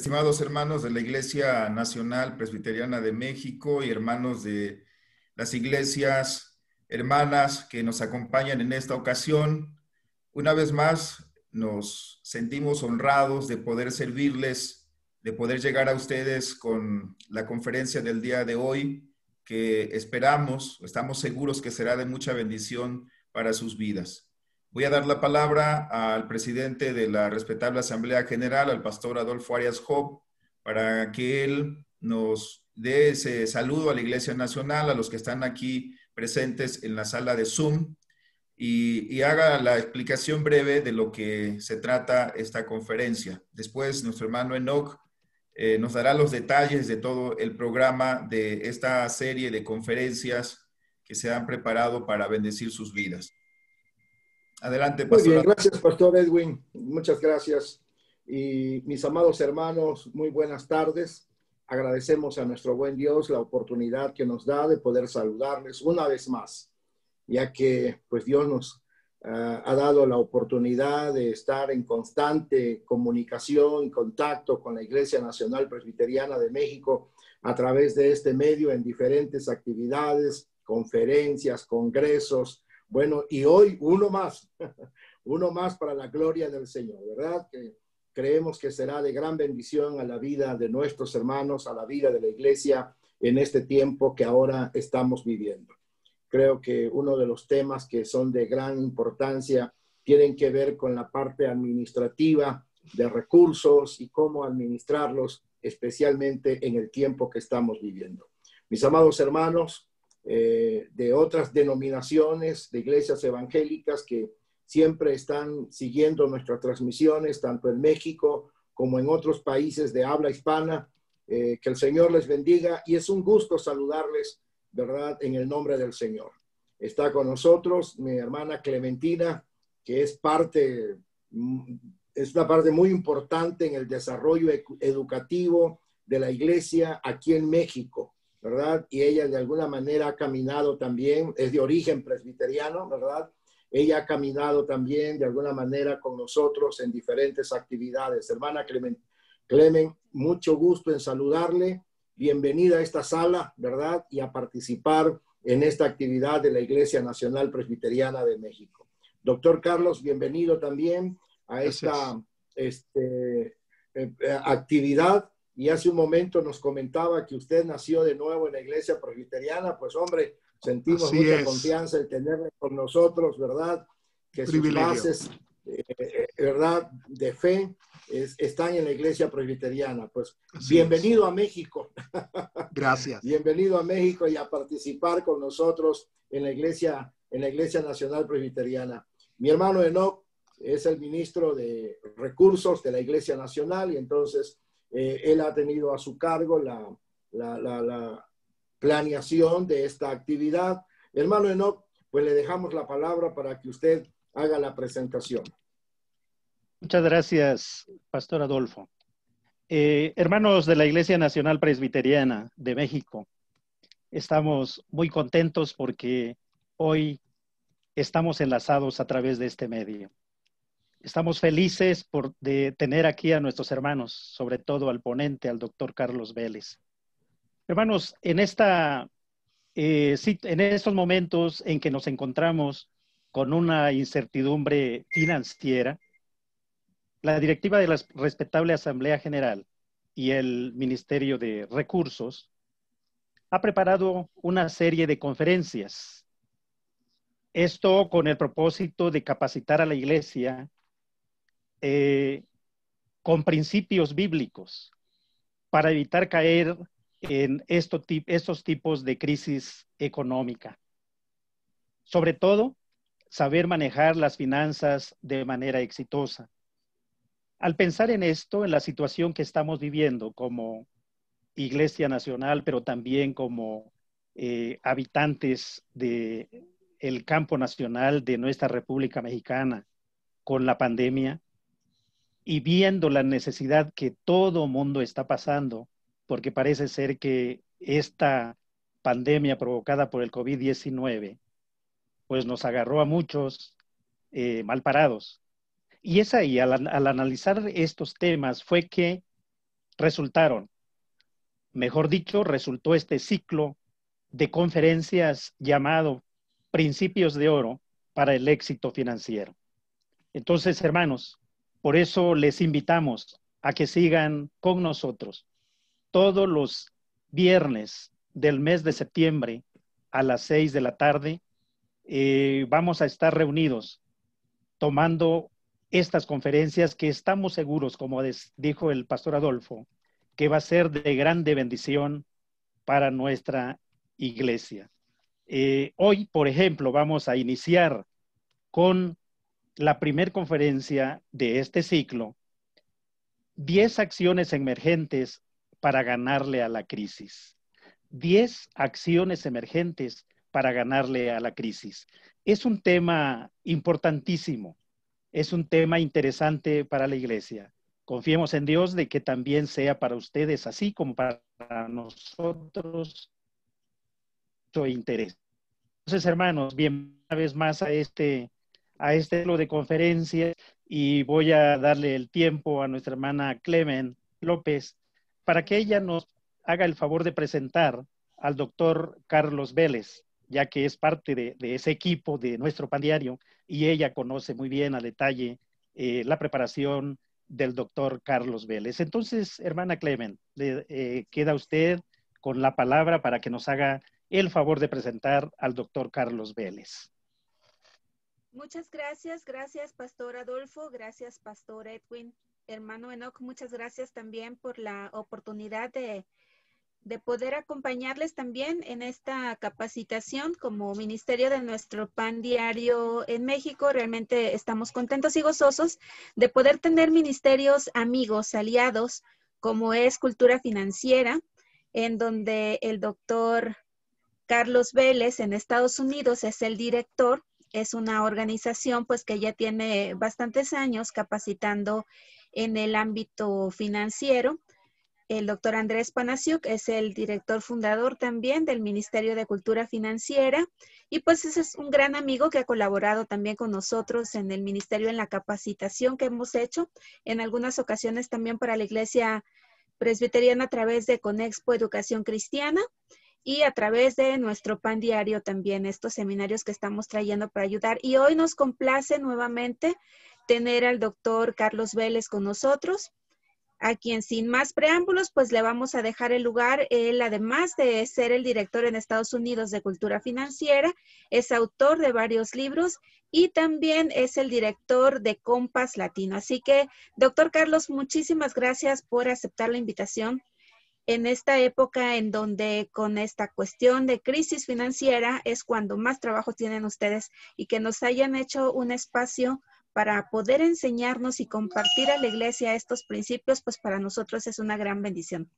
Estimados hermanos de la Iglesia Nacional Presbiteriana de México y hermanos de las iglesias hermanas que nos acompañan en esta ocasión, una vez más nos sentimos honrados de poder servirles, de poder llegar a ustedes con la conferencia del día de hoy que esperamos, estamos seguros que será de mucha bendición para sus vidas. Voy a dar la palabra al presidente de la respetable Asamblea General, al pastor Adolfo Arias Job, para que él nos dé ese saludo a la Iglesia Nacional, a los que están aquí presentes en la sala de Zoom, y, haga la explicación breve de lo que se trata esta conferencia. Después, nuestro hermano Enoch eh, nos dará los detalles de todo el programa de esta serie de conferencias que se han preparado para bendecir sus vidas. Adelante, pastor. Muy bien, gracias, pastor Edwin. Muchas gracias. Y mis amados hermanos, muy buenas tardes. Agradecemos a nuestro buen Dios la oportunidad que nos da de poder saludarles una vez más, ya que pues Dios nos ah, ha dado la oportunidad de estar en constante comunicación y contacto con la Iglesia Nacional Presbiteriana de México a través de este medio en diferentes actividades, conferencias, congresos, bueno, y hoy uno más, uno más para la gloria del Señor, ¿verdad? creemos que será de gran bendición a la vida de nuestros hermanos, a la vida de la iglesia en este tiempo que ahora estamos viviendo. Creo que uno de los temas que son de gran importancia tienen que ver con la parte administrativa de recursos y cómo administrarlos, especialmente en el tiempo que estamos viviendo. Mis amados hermanos, eh, de otras denominaciones, de iglesias evangélicas que siempre están siguiendo nuestras transmisiones, tanto en México como en otros países de habla hispana. Eh, que el Señor les bendiga y es un gusto saludarles, ¿verdad? En el nombre del Señor. Está con nosotros mi hermana Clementina, que es parte, mm, es una parte muy importante en el desarrollo educativo de la iglesia aquí en México. ¿verdad? Y ella de alguna manera ha caminado también, es de origen presbiteriano, ¿verdad? Ella ha caminado también de alguna manera con nosotros en diferentes actividades. Hermana Clemen, Clemen, mucho gusto en saludarle. Bienvenida a esta sala, ¿verdad? Y a participar en esta actividad de la Iglesia Nacional Presbiteriana de México. Doctor Carlos, bienvenido también a esta este, eh, eh, actividad y hace un momento nos comentaba que usted nació de nuevo en la iglesia presbiteriana, pues hombre, sentimos mucha confianza en tenerle con nosotros, ¿verdad? Que sus bases, eh, eh, ¿verdad?, de fe están en la iglesia presbiteriana. Pues bienvenido a México. Gracias. bienvenido a México y a participar con nosotros en la iglesia, en la iglesia nacional presbiteriana. Mi hermano Enoch es el ministro de recursos de la iglesia nacional y entonces eh, él ha tenido a su cargo la, planeación de esta actividad. Hermano Enoch, pues le dejamos la palabra para que usted haga la presentación. Muchas gracias, Pastor Adolfo. Eh, hermanos de la Iglesia Nacional Presbiteriana de México, estamos muy contentos porque hoy estamos enlazados a través de este medio. Estamos felices por, de tener aquí a nuestros hermanos, sobre todo al ponente, al doctor Carlos Vélez. Hermanos, en, esta, eh, en estos momentos en que nos encontramos con una incertidumbre financiera, la directiva de la respetable Asamblea General y el Ministerio de Recursos ha preparado una serie de conferencias. Esto con el propósito de capacitar a la Iglesia eh, con principios bíblicos para evitar caer en estos, tipos de crisis económica. Sobre todo, saber manejar las finanzas de manera exitosa. Al pensar en esto, en la situación que estamos viviendo como Iglesia Nacional, pero también como eh, habitantes del campo nacional de nuestra República Mexicana con la pandemia, y viendo la necesidad que todo mundo está pasando, porque parece ser que esta pandemia provocada por el COVID-19, pues nos agarró a muchos eh, mal parados. Y es ahí, al analizar estos temas, fue que resultaron, mejor dicho, resultó este ciclo de conferencias llamado Principios de Oro para el éxito financiero. Entonces, hermanos, por eso les invitamos a que sigan con nosotros todos los viernes del mes de septiembre a las seis de la tarde. Eh, vamos a estar reunidos tomando estas conferencias que estamos seguros, como dijo el pastor Adolfo, que va a ser de grande bendición para nuestra iglesia. Eh, hoy, por ejemplo, vamos a iniciar con la primera conferencia de este ciclo, 10 acciones emergentes para ganarle a la crisis. 10 acciones emergentes para ganarle a la crisis. Es un tema importantísimo, es un tema interesante para la iglesia. Confiemos en Dios de que también sea para ustedes, así como para nosotros, su interés. Entonces, hermanos, bien una vez más a este a este lo de conferencias y voy a darle el tiempo a nuestra hermana Clemen López para que ella nos haga el favor de presentar al doctor Carlos Vélez, ya que es parte de, ese equipo de nuestro pan y ella conoce muy bien a detalle eh, la preparación del doctor Carlos Vélez. Entonces, hermana Clemen, le, eh, queda usted con la palabra para que nos haga el favor de presentar al doctor Carlos Vélez. Muchas gracias, gracias Pastor Adolfo, gracias Pastor Edwin, hermano Enoch, muchas gracias también por la oportunidad de, de poder acompañarles también en esta capacitación como Ministerio de nuestro Pan Diario en México. Realmente estamos contentos y gozosos de poder tener ministerios amigos, aliados, como es Cultura Financiera, en donde el doctor Carlos Vélez en Estados Unidos es el director es una organización pues que ya tiene bastantes años capacitando en el ámbito financiero. El doctor Andrés Panasiuk es el director fundador también del Ministerio de Cultura Financiera y pues ese es un gran amigo que ha colaborado también con nosotros en el ministerio en la capacitación que hemos hecho en algunas ocasiones también para la Iglesia Presbiteriana a través de Conexpo Educación Cristiana y a través de nuestro pan diario también, estos seminarios que estamos trayendo para ayudar. Y hoy nos complace nuevamente tener al doctor Carlos Vélez con nosotros, a quien sin más preámbulos, pues le vamos a dejar el lugar. Él, además de ser el director en Estados Unidos de Cultura Financiera, es autor de varios libros y también es el director de Compass Latino. Así que, doctor Carlos, muchísimas gracias por aceptar la invitación en esta época en donde con esta cuestión de crisis financiera es cuando más trabajo tienen ustedes y que nos hayan hecho un espacio para poder enseñarnos y compartir a la iglesia estos principios, pues para nosotros es una gran bendición.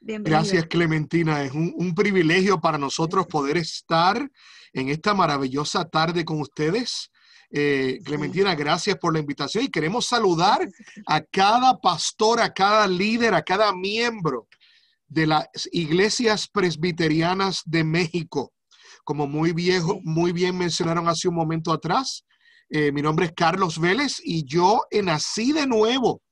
Gracias, Clementina. Es un, privilegio para nosotros poder estar en esta maravillosa tarde con ustedes. Eh, Clementina, gracias por la invitación y queremos saludar a cada pastor, a cada líder, a cada miembro de las iglesias presbiterianas de México. Como muy, viejo, muy bien mencionaron hace un momento atrás, eh, mi nombre es Carlos Vélez y yo eh, nací de nuevo.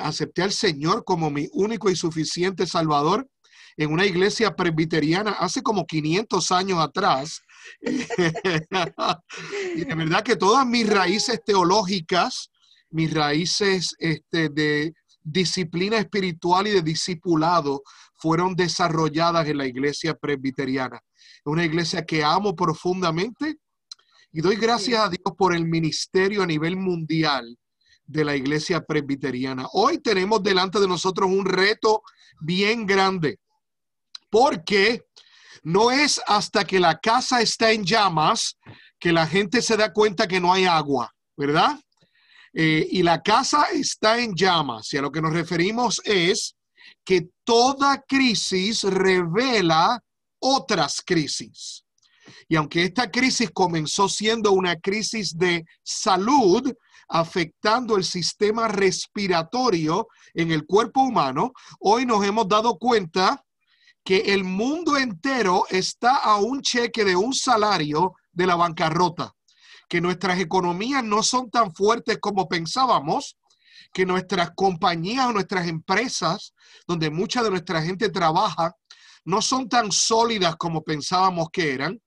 acepté al Señor como mi único y suficiente Salvador en una iglesia presbiteriana hace como 500 años atrás y de verdad que todas mis raíces teológicas, mis raíces este, de disciplina espiritual y de discipulado fueron desarrolladas en la iglesia presbiteriana. Una iglesia que amo profundamente y doy gracias a Dios por el ministerio a nivel mundial de la iglesia presbiteriana. Hoy tenemos delante de nosotros un reto bien grande, porque no es hasta que la casa está en llamas que la gente se da cuenta que no hay agua, ¿verdad? Eh, y la casa está en llamas. Y a lo que nos referimos es que toda crisis revela otras crisis. Y aunque esta crisis comenzó siendo una crisis de salud, afectando el sistema respiratorio en el cuerpo humano, hoy nos hemos dado cuenta que el mundo entero está a un cheque de un salario de la bancarrota, que nuestras economías no son tan fuertes como pensábamos, que nuestras compañías, o nuestras empresas, donde mucha de nuestra gente trabaja, no son tan sólidas como pensábamos que eran,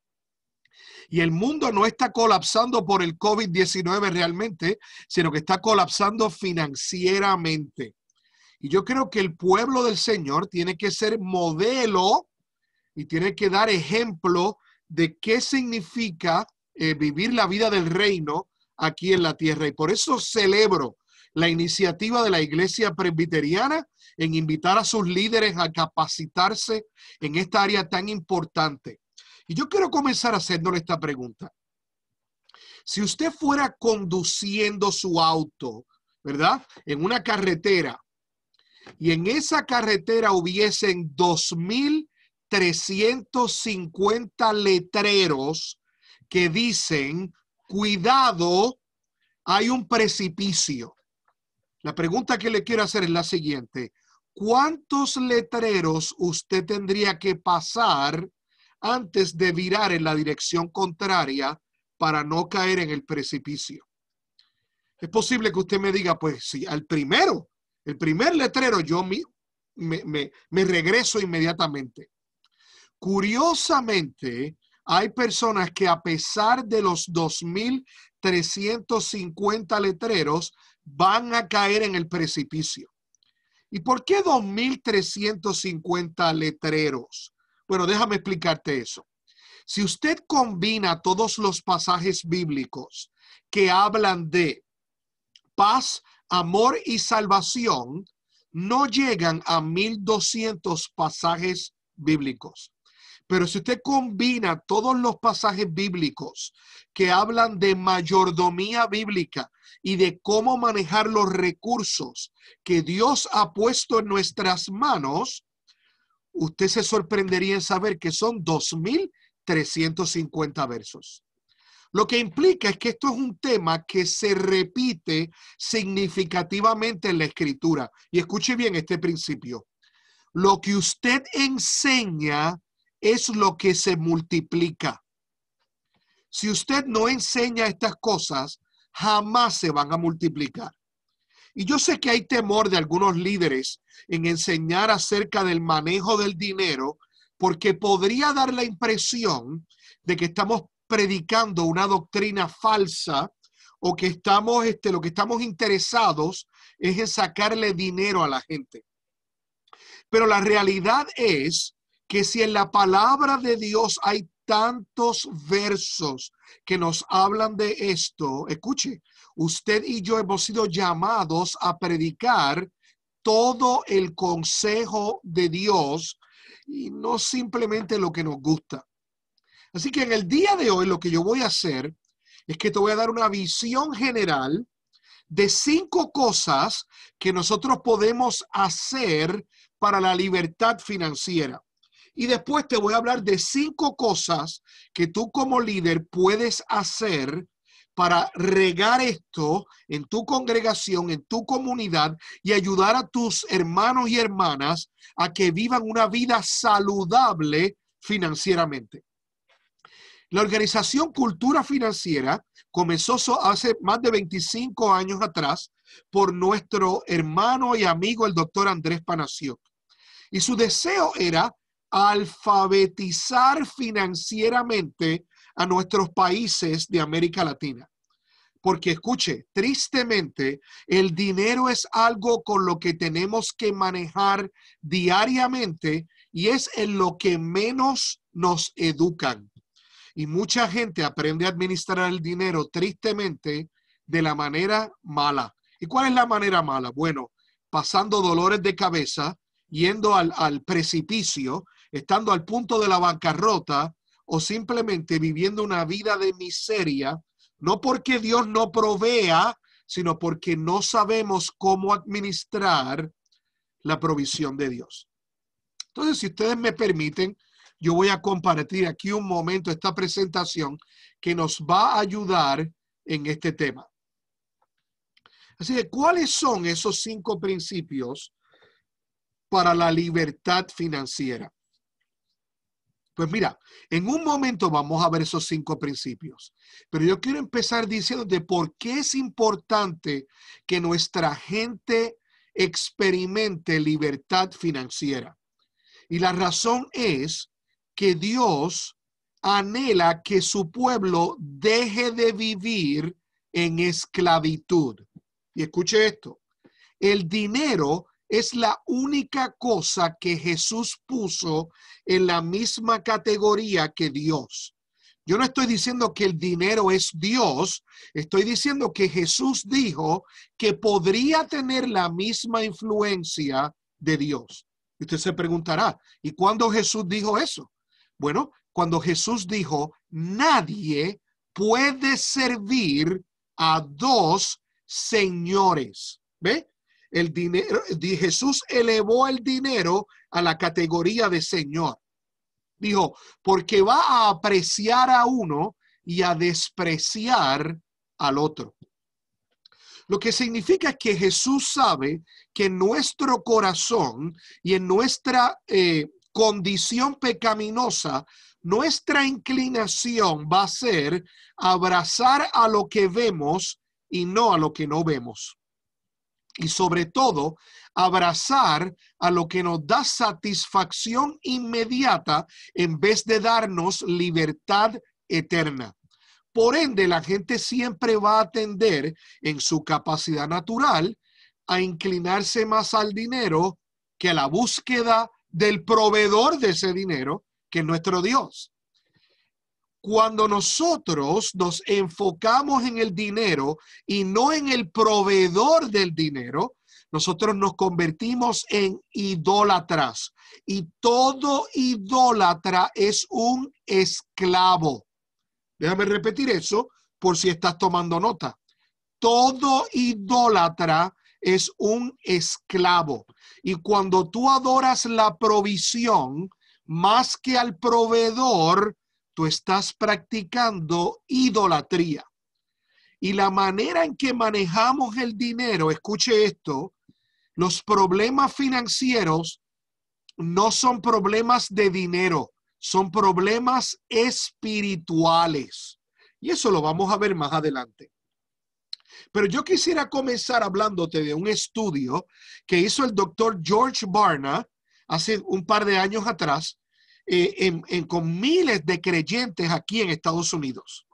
y el mundo no está colapsando por el COVID-19 realmente, sino que está colapsando financieramente. Y yo creo que el pueblo del Señor tiene que ser modelo y tiene que dar ejemplo de qué significa eh, vivir la vida del reino aquí en la tierra. Y por eso celebro la iniciativa de la Iglesia Presbiteriana en invitar a sus líderes a capacitarse en esta área tan importante. Y yo quiero comenzar haciéndole esta pregunta. Si usted fuera conduciendo su auto, ¿verdad? En una carretera y en esa carretera hubiesen 2.350 letreros que dicen, cuidado, hay un precipicio. La pregunta que le quiero hacer es la siguiente. ¿Cuántos letreros usted tendría que pasar antes de virar en la dirección contraria para no caer en el precipicio? Es posible que usted me diga, pues sí, al primero, el primer letrero yo me, regreso inmediatamente. Curiosamente, hay personas que a pesar de los 2.350 letreros van a caer en el precipicio. ¿Y por qué 2.350 letreros? Bueno, déjame explicarte eso. Si usted combina todos los pasajes bíblicos que hablan de paz, amor y salvación no llegan a 1200 pasajes bíblicos. Pero si usted combina todos los pasajes bíblicos que hablan de mayordomía bíblica y de cómo manejar los recursos que Dios ha puesto en nuestras manos, usted se sorprendería en saber que son 2350 versos. Lo que implica es que esto es un tema que se repite significativamente en la escritura. Y escuche bien este principio. Lo que usted enseña es lo que se multiplica. Si usted no enseña estas cosas, jamás se van a multiplicar. Y yo sé que hay temor de algunos líderes en enseñar acerca del manejo del dinero porque podría dar la impresión de que estamos predicando una doctrina falsa o que estamos, este, lo que estamos interesados es en sacarle dinero a la gente. Pero la realidad es que si en la palabra de Dios hay tantos versos que nos hablan de esto, escuche, usted y yo hemos sido llamados a predicar todo el consejo de Dios y no simplemente lo que nos gusta. Así que en el día de hoy lo que yo voy a hacer es que te voy a dar una visión general de cinco cosas que nosotros podemos hacer para la libertad financiera. Y después te voy a hablar de cinco cosas que tú como líder puedes hacer para regar esto en tu congregación, en tu comunidad y ayudar a tus hermanos y hermanas a que vivan una vida saludable financieramente. La organización Cultura Financiera comenzó hace más de 25 años atrás por nuestro hermano y amigo el doctor Andrés Panacio. Y su deseo era alfabetizar financieramente a nuestros países de América Latina. Porque escuche, tristemente, el dinero es algo con lo que tenemos que manejar diariamente y es en lo que menos nos educan. Y mucha gente aprende a administrar el dinero tristemente de la manera mala. ¿Y cuál es la manera mala? Bueno, pasando dolores de cabeza, yendo al, al precipicio, estando al punto de la bancarrota o simplemente viviendo una vida de miseria, no porque Dios no provea, sino porque no sabemos cómo administrar la provisión de Dios. Entonces, si ustedes me permiten, yo voy a compartir aquí un momento esta presentación que nos va a ayudar en este tema. Así que, ¿cuáles son esos cinco principios para la libertad financiera? Pues mira, en un momento vamos a ver esos cinco principios, pero yo quiero empezar diciendo de por qué es importante que nuestra gente experimente libertad financiera. Y la razón es que Dios anhela que su pueblo deje de vivir en esclavitud. Y escuche esto, el dinero es la única cosa que Jesús puso en la misma categoría que Dios. Yo no estoy diciendo que el dinero es Dios, estoy diciendo que Jesús dijo que podría tener la misma influencia de Dios. Y usted se preguntará, ¿y cuándo Jesús dijo eso? Bueno, cuando Jesús dijo, nadie puede servir a dos señores. ¿Ve? El dinero, Jesús elevó el dinero a la categoría de señor. Dijo, porque va a apreciar a uno y a despreciar al otro. Lo que significa que Jesús sabe que nuestro corazón y en nuestra eh, condición pecaminosa, nuestra inclinación va a ser abrazar a lo que vemos y no a lo que no vemos. Y sobre todo, abrazar a lo que nos da satisfacción inmediata en vez de darnos libertad eterna. Por ende, la gente siempre va a atender en su capacidad natural a inclinarse más al dinero que a la búsqueda del proveedor de ese dinero, que es nuestro Dios. Cuando nosotros nos enfocamos en el dinero y no en el proveedor del dinero, nosotros nos convertimos en idólatras. Y todo idólatra es un esclavo. Déjame repetir eso por si estás tomando nota. Todo idólatra es un esclavo. Y cuando tú adoras la provisión más que al proveedor, tú estás practicando idolatría. Y la manera en que manejamos el dinero, escuche esto, los problemas financieros no son problemas de dinero, son problemas espirituales. Y eso lo vamos a ver más adelante. Pero yo quisiera comenzar hablándote de un estudio que hizo el doctor George Barna hace un par de años atrás eh, con miles de creyentes aquí en Estados Unidos.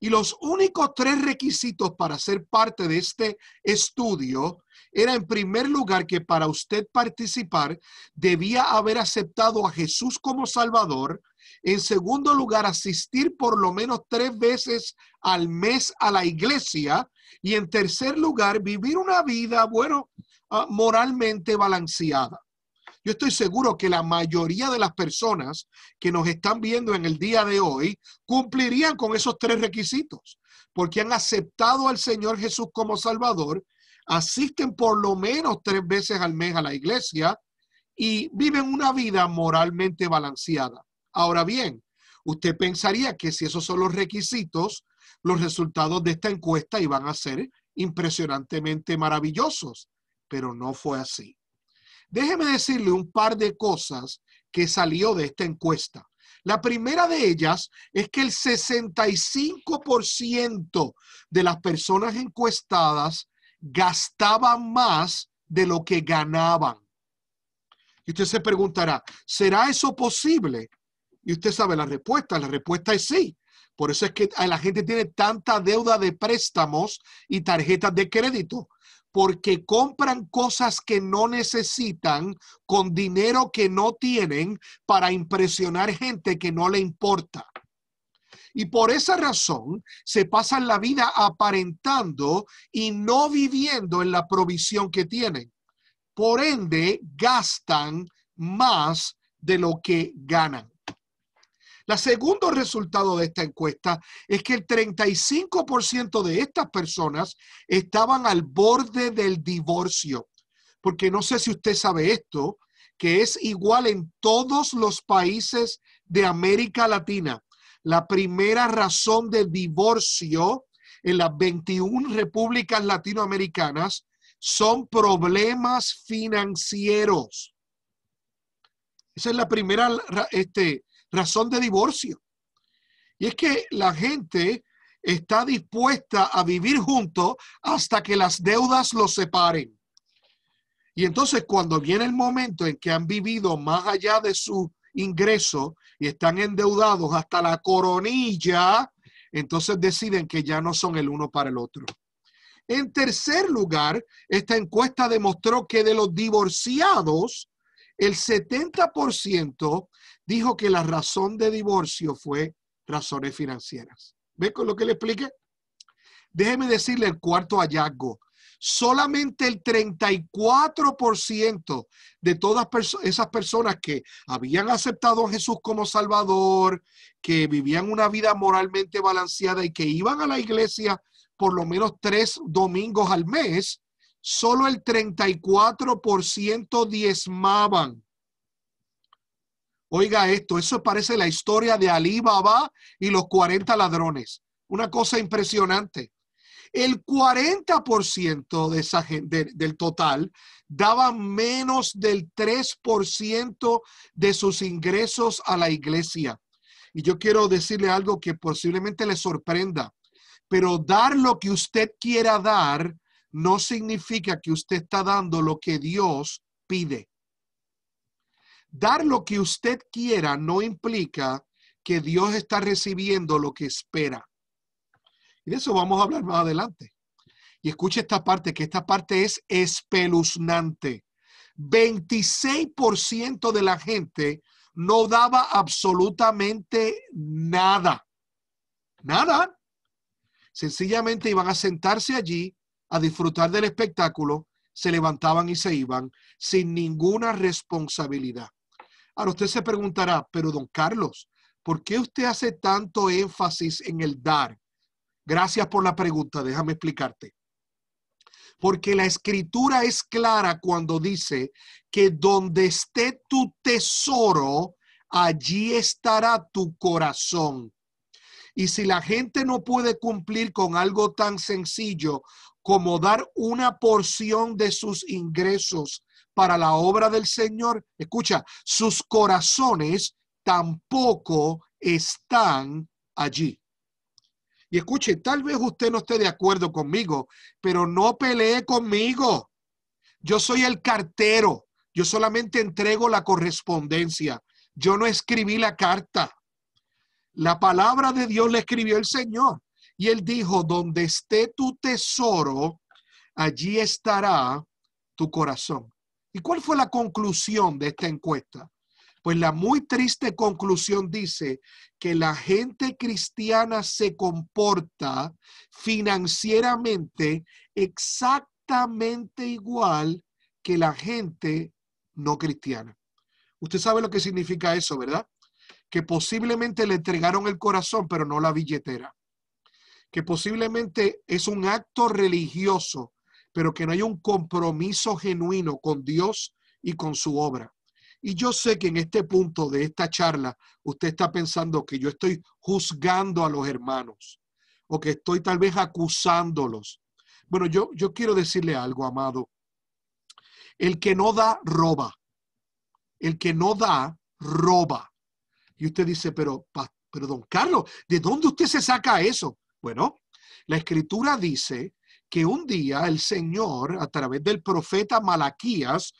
Y los únicos tres requisitos para ser parte de este estudio era en primer lugar que para usted participar debía haber aceptado a Jesús como Salvador. En segundo lugar, asistir por lo menos tres veces al mes a la iglesia. Y en tercer lugar, vivir una vida, bueno, ah, moralmente balanceada. Yo estoy seguro que la mayoría de las personas que nos están viendo en el día de hoy cumplirían con esos tres requisitos, porque han aceptado al Señor Jesús como Salvador, asisten por lo menos tres veces al mes a la iglesia y viven una vida moralmente balanceada. Ahora bien, usted pensaría que si esos son los requisitos, los resultados de esta encuesta iban a ser impresionantemente maravillosos, pero no fue así. Déjeme decirle un par de cosas que salió de esta encuesta. La primera de ellas es que el 65% de las personas encuestadas gastaban más de lo que ganaban. Y usted se preguntará, ¿será eso posible? Y usted sabe la respuesta. La respuesta es sí. Por eso es que la gente tiene tanta deuda de préstamos y tarjetas de crédito, porque compran cosas que no necesitan con dinero que no tienen para impresionar gente que no le importa. Y por esa razón se pasan la vida aparentando y no viviendo en la provisión que tienen. Por ende, gastan más de lo que ganan. La segundo resultado de esta encuesta es que el 35% de estas personas estaban al borde del divorcio, porque no sé si usted sabe esto, que es igual en todos los países de América Latina. La primera razón de divorcio en las 21 repúblicas latinoamericanas son problemas financieros. Esa es la primera este, razón de divorcio. Y es que la gente está dispuesta a vivir juntos hasta que las deudas los separen. Y entonces cuando viene el momento en que han vivido más allá de su ingreso y están endeudados hasta la coronilla, entonces deciden que ya no son el uno para el otro. En tercer lugar, esta encuesta demostró que de los divorciados, el 70% dijo que la razón de divorcio fue razones financieras. ¿Ve con lo que le expliqué? Déjeme decirle el cuarto hallazgo. Solamente el 34% de todas esas personas que habían aceptado a Jesús como Salvador, que vivían una vida moralmente balanceada y que iban a la iglesia por lo menos tres domingos al mes, solo el 34% diezmaban Oiga esto, eso parece la historia de Ali Baba y los 40 ladrones. Una cosa impresionante. El 40% de esa gente, del total daba menos del 3% de sus ingresos a la iglesia. Y yo quiero decirle algo que posiblemente le sorprenda, pero dar lo que usted quiera dar no significa que usted está dando lo que Dios pide. Dar lo que usted quiera no implica que Dios está recibiendo lo que espera. Y de eso vamos a hablar más adelante. Y escuche esta parte, que esta parte es espeluznante. 26% de la gente no daba absolutamente nada. Nada. Sencillamente iban a sentarse allí a disfrutar del espectáculo, se levantaban y se iban sin ninguna responsabilidad. Ahora usted se preguntará, pero don Carlos, ¿por qué usted hace tanto énfasis en el dar? Gracias por la pregunta, déjame explicarte. Porque la escritura es clara cuando dice que donde esté tu tesoro, allí estará tu corazón. Y si la gente no puede cumplir con algo tan sencillo como dar una porción de sus ingresos para la obra del Señor. Escucha, sus corazones tampoco están allí. Y escuche, tal vez usted no esté de acuerdo conmigo, pero no pelee conmigo. Yo soy el cartero. Yo solamente entrego la correspondencia. Yo no escribí la carta. La palabra de Dios la escribió el Señor. Y él dijo, donde esté tu tesoro, allí estará tu corazón. ¿Y cuál fue la conclusión de esta encuesta? Pues la muy triste conclusión dice que la gente cristiana se comporta financieramente exactamente igual que la gente no cristiana. Usted sabe lo que significa eso, ¿verdad? Que posiblemente le entregaron el corazón, pero no la billetera. Que posiblemente es un acto religioso, pero que no hay un compromiso genuino con Dios y con su obra. Y yo sé que en este punto de esta charla usted está pensando que yo estoy juzgando a los hermanos o que estoy tal vez acusándolos. Bueno, yo, yo quiero decirle algo, amado. El que no da, roba. El que no da, roba. Y usted dice, pero, pero don Carlos, ¿de dónde usted se saca eso? Bueno, la escritura dice que un día el Señor, a través del profeta Malaquías,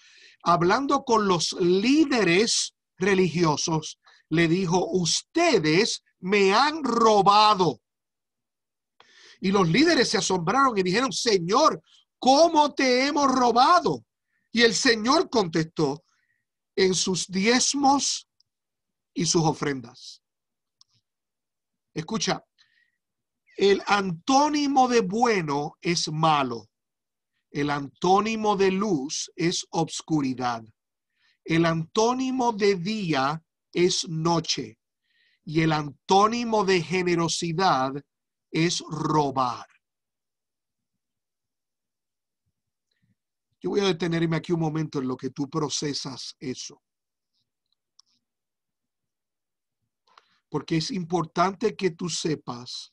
hablando con los líderes religiosos, le dijo, ustedes me han robado. Y los líderes se asombraron y dijeron, Señor, ¿cómo te hemos robado? Y el Señor contestó, en sus diezmos y sus ofrendas. Escucha, el antónimo de bueno es malo. El antónimo de luz es obscuridad. El antónimo de día es noche. Y el antónimo de generosidad es robar. Yo voy a detenerme aquí un momento en lo que tú procesas eso. Porque es importante que tú sepas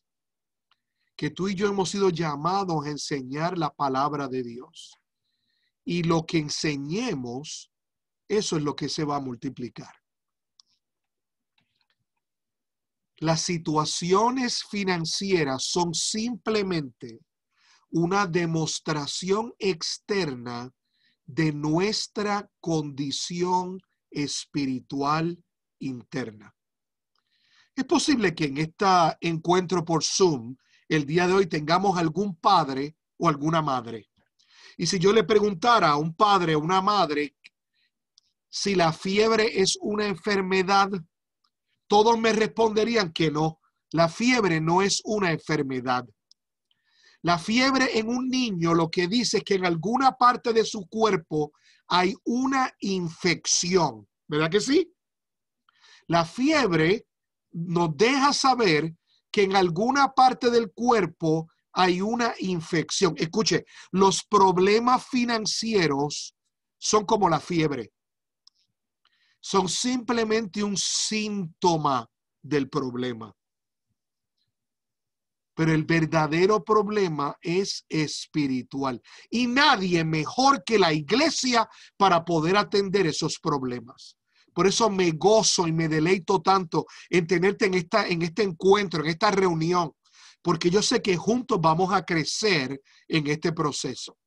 que tú y yo hemos sido llamados a enseñar la palabra de Dios. Y lo que enseñemos, eso es lo que se va a multiplicar. Las situaciones financieras son simplemente una demostración externa de nuestra condición espiritual interna. Es posible que en este encuentro por Zoom el día de hoy tengamos algún padre o alguna madre. Y si yo le preguntara a un padre o una madre si la fiebre es una enfermedad, todos me responderían que no. La fiebre no es una enfermedad. La fiebre en un niño lo que dice es que en alguna parte de su cuerpo hay una infección, ¿verdad que sí? La fiebre nos deja saber que en alguna parte del cuerpo hay una infección. Escuche, los problemas financieros son como la fiebre. Son simplemente un síntoma del problema. Pero el verdadero problema es espiritual. Y nadie mejor que la iglesia para poder atender esos problemas. Por eso me gozo y me deleito tanto en tenerte en, esta, en este encuentro, en esta reunión, porque yo sé que juntos vamos a crecer en este proceso.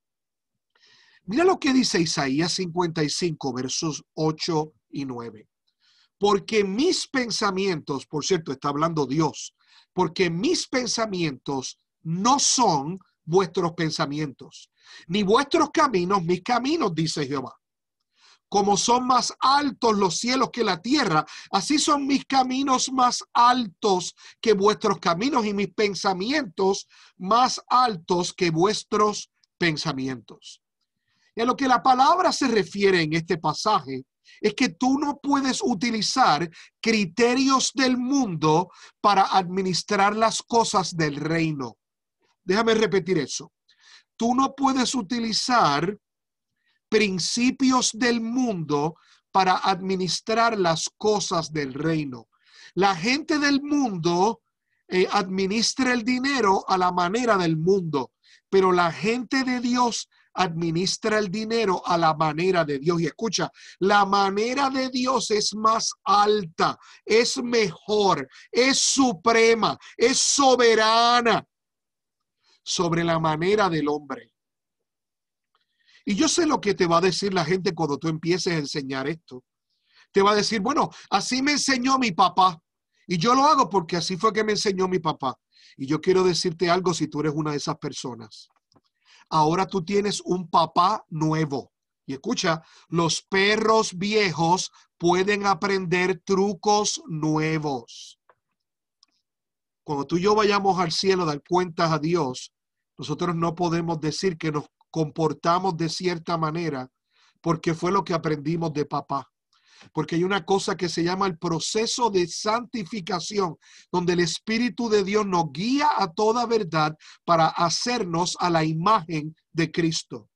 Mira lo que dice Isaías 55, versos 8 y 9. Porque mis pensamientos, por cierto, está hablando Dios, porque mis pensamientos no son vuestros pensamientos, ni vuestros caminos, mis caminos, dice Jehová. Como son más altos los cielos que la tierra, así son mis caminos más altos que vuestros caminos y mis pensamientos más altos que vuestros pensamientos. Y a lo que la palabra se refiere en este pasaje es que tú no puedes utilizar criterios del mundo para administrar las cosas del reino. Déjame repetir eso. Tú no puedes utilizar principios del mundo para administrar las cosas del reino. La gente del mundo eh, administra el dinero a la manera del mundo, pero la gente de Dios administra el dinero a la manera de Dios. Y escucha, la manera de Dios es más alta, es mejor, es suprema, es soberana sobre la manera del hombre. Y yo sé lo que te va a decir la gente cuando tú empieces a enseñar esto. Te va a decir, bueno, así me enseñó mi papá. Y yo lo hago porque así fue que me enseñó mi papá. Y yo quiero decirte algo si tú eres una de esas personas. Ahora tú tienes un papá nuevo. Y escucha, los perros viejos pueden aprender trucos nuevos. Cuando tú y yo vayamos al cielo a dar cuentas a Dios, nosotros no podemos decir que nos comportamos de cierta manera porque fue lo que aprendimos de papá. Porque hay una cosa que se llama el proceso de santificación, donde el Espíritu de Dios nos guía a toda verdad para hacernos a la imagen de Cristo.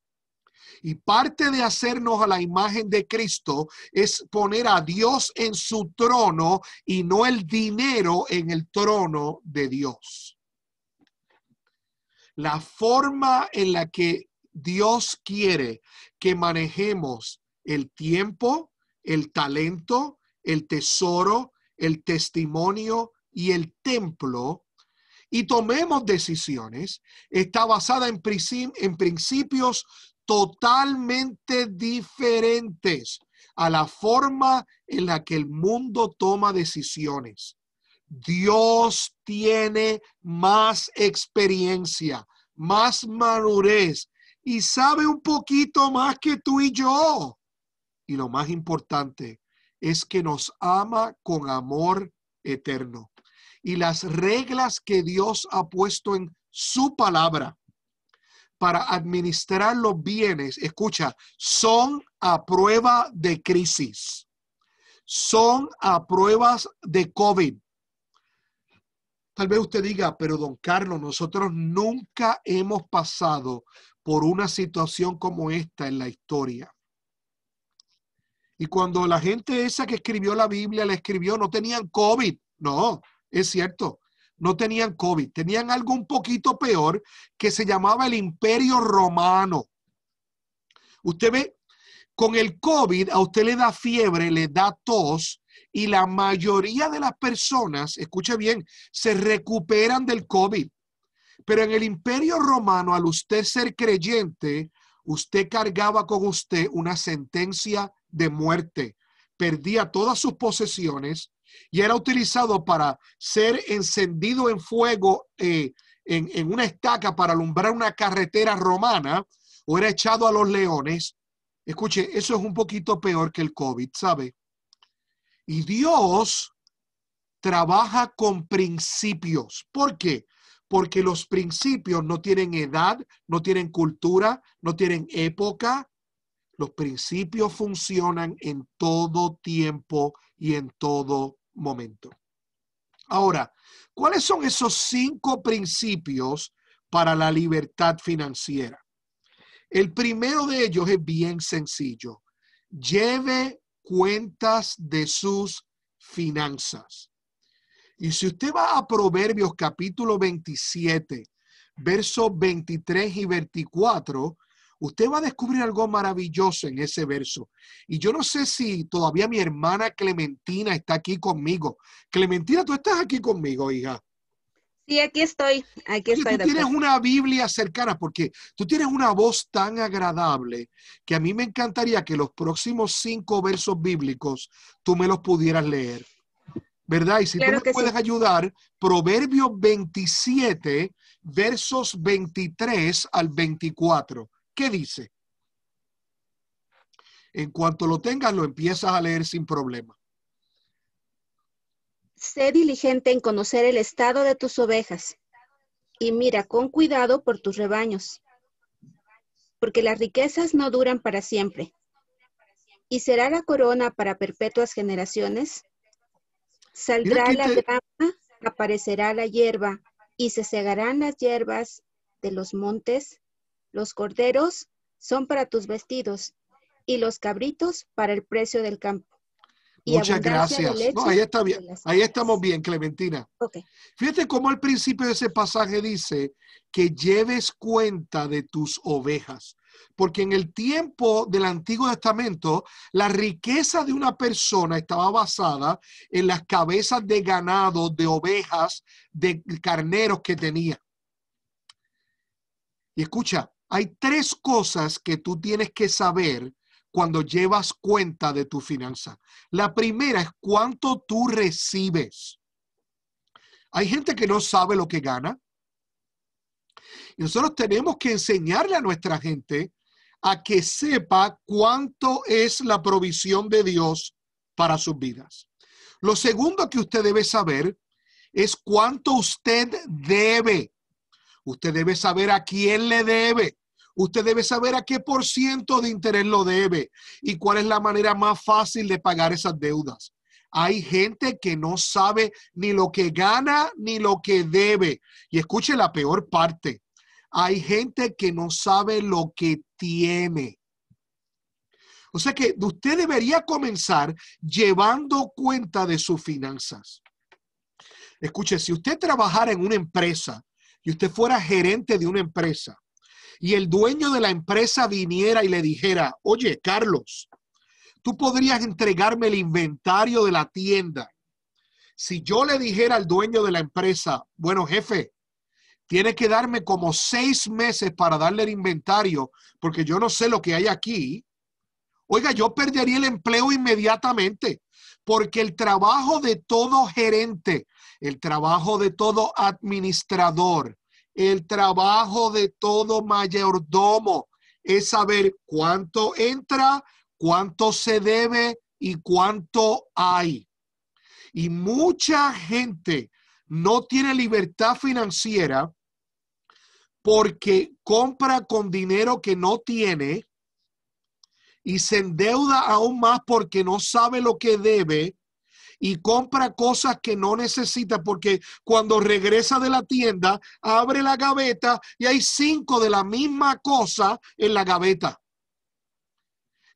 Y parte de hacernos a la imagen de Cristo es poner a Dios en su trono y no el dinero en el trono de Dios. La forma en la que Dios quiere que manejemos el tiempo, el talento, el tesoro, el testimonio y el templo y tomemos decisiones está basada en, principios totalmente diferentes a la forma en la que el mundo toma decisiones. Dios tiene más experiencia, más madurez, y sabe un poquito más que tú y yo. Y lo más importante es que nos ama con amor eterno. Y las reglas que Dios ha puesto en su palabra para administrar los bienes, escucha, son a prueba de crisis, son a pruebas de COVID, Tal vez usted diga, pero don Carlos, nosotros nunca hemos pasado por una situación como esta en la historia. Y cuando la gente esa que escribió la Biblia la escribió, no tenían COVID. No, es cierto, no tenían COVID. Tenían algo un poquito peor que se llamaba el imperio romano. Usted ve, con el COVID a usted le da fiebre, le da tos, y la mayoría de las personas, escuche bien, se recuperan del COVID. Pero en el imperio romano, al usted ser creyente, usted cargaba con usted una sentencia de muerte, perdía todas sus posesiones y era utilizado para ser encendido en fuego eh, en una estaca para alumbrar una carretera romana o era echado a los leones. Escuche, eso es un poquito peor que el COVID, ¿sabe? Y Dios trabaja con principios. ¿Por qué? Porque los principios no tienen edad, no tienen cultura, no tienen época. Los principios funcionan en todo tiempo y en todo momento. Ahora, ¿cuáles son esos cinco principios para la libertad financiera? El primero de ellos es bien sencillo. Lleve cuentas de sus finanzas. Y si usted va a Proverbios capítulo 27, versos 23 y 24, usted va a descubrir algo maravilloso en ese verso. Y yo no sé si todavía mi hermana Clementina está aquí conmigo. Clementina, tú estás aquí conmigo, hija. Y aquí estoy, aquí estoy. tú tienes una Biblia cercana porque tú tienes una voz tan agradable que a mí me encantaría que los próximos cinco versos bíblicos tú me los pudieras leer. ¿Verdad? Y si tú me puedes ayudar, Proverbios 27, versos 23 al 24. ¿Qué dice? En cuanto lo tengas, lo empiezas a leer sin problema. Sé diligente en conocer el estado de tus ovejas y mira con cuidado por tus rebaños, porque las riquezas no duran para siempre y será la corona para perpetuas generaciones. Saldrá la grama, aparecerá la hierba y se cegarán las hierbas de los montes. Los corderos son para tus vestidos y los cabritos para el precio del campo. Muchas gracias. ahí, está bien. ahí estamos bien, Clementina. Fíjate cómo al principio de ese pasaje dice que lleves cuenta de tus ovejas. Porque en el tiempo del Antiguo Testamento, la riqueza de una persona estaba basada en las cabezas de ganado, de ovejas, de carneros que tenía. Y escucha, hay tres cosas que tú tienes que saber cuando llevas cuenta de tu finanza. La primera es cuánto tú recibes. Hay gente que no sabe lo que gana. Y nosotros tenemos que enseñarle a nuestra gente a que sepa cuánto es la provisión de Dios para sus vidas. Lo segundo que usted debe saber es cuánto usted debe. Usted debe saber a quién le debe. Usted debe saber a qué por ciento de interés lo debe y cuál es la manera más fácil de pagar esas deudas. Hay gente que no sabe ni lo que gana ni lo que debe. Y escuche la peor parte. Hay gente que no sabe lo que tiene. O sea que usted debería comenzar llevando cuenta de sus finanzas. Escuche, si usted trabajara en una empresa y usted fuera gerente de una empresa, y el dueño de la empresa viniera y le dijera, oye, Carlos, tú podrías entregarme el inventario de la tienda. Si yo le dijera al dueño de la empresa, bueno, jefe, tiene que darme como seis meses para darle el inventario, porque yo no sé lo que hay aquí. Oiga, yo perdería el empleo inmediatamente, porque el trabajo de todo gerente, el trabajo de todo administrador, el trabajo de todo mayordomo es saber cuánto entra, cuánto se debe y cuánto hay. Y mucha gente no tiene libertad financiera porque compra con dinero que no tiene y se endeuda aún más porque no sabe lo que debe y compra cosas que no necesita porque cuando regresa de la tienda, abre la gaveta y hay cinco de la misma cosa en la gaveta.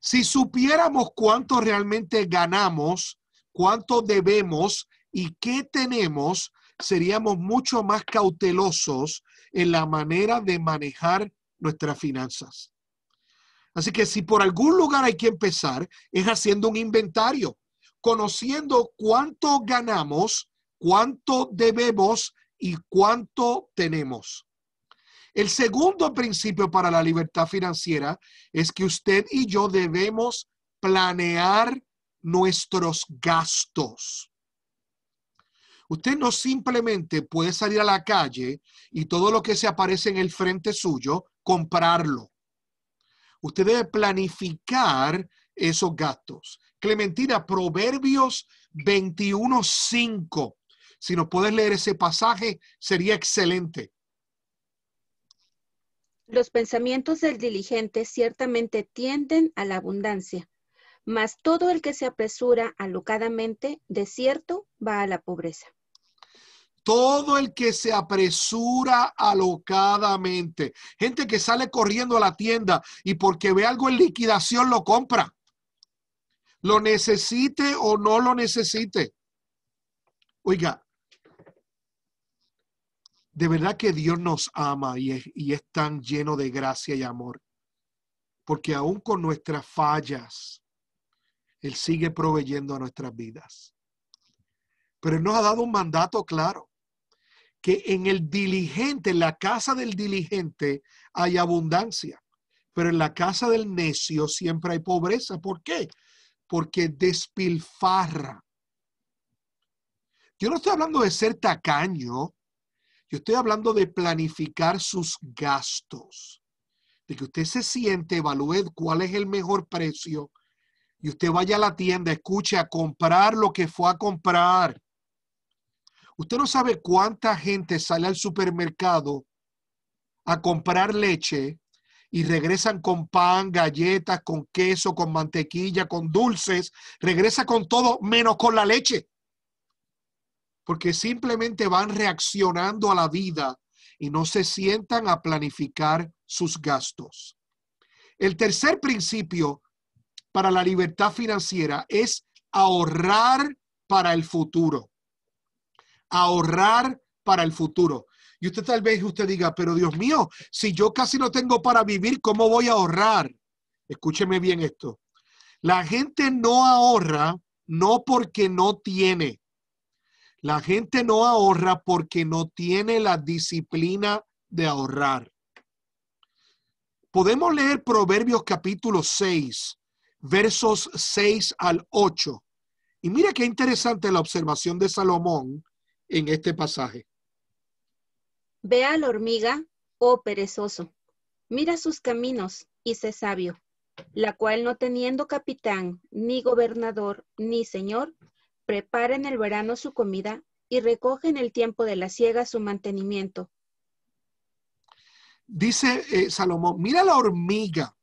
Si supiéramos cuánto realmente ganamos, cuánto debemos y qué tenemos, seríamos mucho más cautelosos en la manera de manejar nuestras finanzas. Así que si por algún lugar hay que empezar, es haciendo un inventario conociendo cuánto ganamos, cuánto debemos y cuánto tenemos. El segundo principio para la libertad financiera es que usted y yo debemos planear nuestros gastos. Usted no simplemente puede salir a la calle y todo lo que se aparece en el frente suyo, comprarlo. Usted debe planificar esos gastos. Clementina, Proverbios 21.5. Si nos puedes leer ese pasaje, sería excelente. Los pensamientos del diligente ciertamente tienden a la abundancia, mas todo el que se apresura alocadamente, de cierto, va a la pobreza. Todo el que se apresura alocadamente, gente que sale corriendo a la tienda y porque ve algo en liquidación lo compra lo necesite o no lo necesite. Oiga, de verdad que Dios nos ama y es, tan lleno de gracia y amor, porque aún con nuestras fallas, Él sigue proveyendo a nuestras vidas. Pero Él nos ha dado un mandato claro, que en el diligente, en la casa del diligente, hay abundancia, pero en la casa del necio siempre hay pobreza. ¿Por qué? porque despilfarra. Yo no estoy hablando de ser tacaño, yo estoy hablando de planificar sus gastos, de que usted se siente, evalúe cuál es el mejor precio y usted vaya a la tienda, escuche a comprar lo que fue a comprar. Usted no sabe cuánta gente sale al supermercado a comprar leche y regresan con pan, galletas, con queso, con mantequilla, con dulces, regresa con todo menos con la leche. Porque simplemente van reaccionando a la vida y no se sientan a planificar sus gastos. El tercer principio para la libertad financiera es ahorrar para el futuro. Ahorrar para el futuro. Y usted tal vez usted diga, pero Dios mío, si yo casi no tengo para vivir, ¿cómo voy a ahorrar? Escúcheme bien esto. La gente no ahorra no porque no tiene. La gente no ahorra porque no tiene la disciplina de ahorrar. Podemos leer Proverbios capítulo 6, versos 6 al 8. Y mira qué interesante la observación de Salomón en este pasaje. Ve a la hormiga, oh perezoso, mira sus caminos y sé sabio, la cual no teniendo capitán, ni gobernador, ni señor, prepara en el verano su comida y recoge en el tiempo de la siega su mantenimiento. Dice eh, Salomón, mira la hormiga.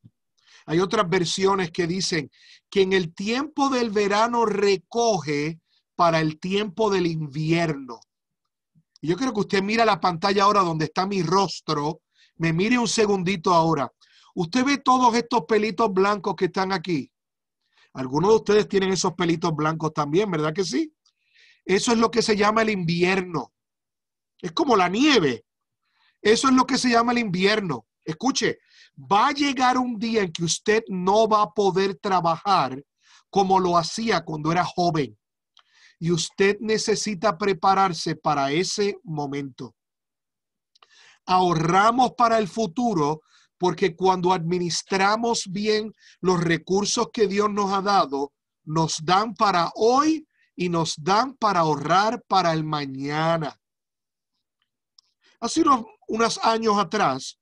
Hay otras versiones que dicen que en el tiempo del verano recoge para el tiempo del invierno. Y yo quiero que usted mira la pantalla ahora donde está mi rostro. Me mire un segundito ahora. Usted ve todos estos pelitos blancos que están aquí. Algunos de ustedes tienen esos pelitos blancos también, ¿verdad que sí? Eso es lo que se llama el invierno. Es como la nieve. Eso es lo que se llama el invierno. Escuche, va a llegar un día en que usted no va a poder trabajar como lo hacía cuando era joven y usted necesita prepararse para ese momento. Ahorramos para el futuro porque cuando administramos bien los recursos que Dios nos ha dado, nos dan para hoy y nos dan para ahorrar para el mañana. Hace unos, años atrás,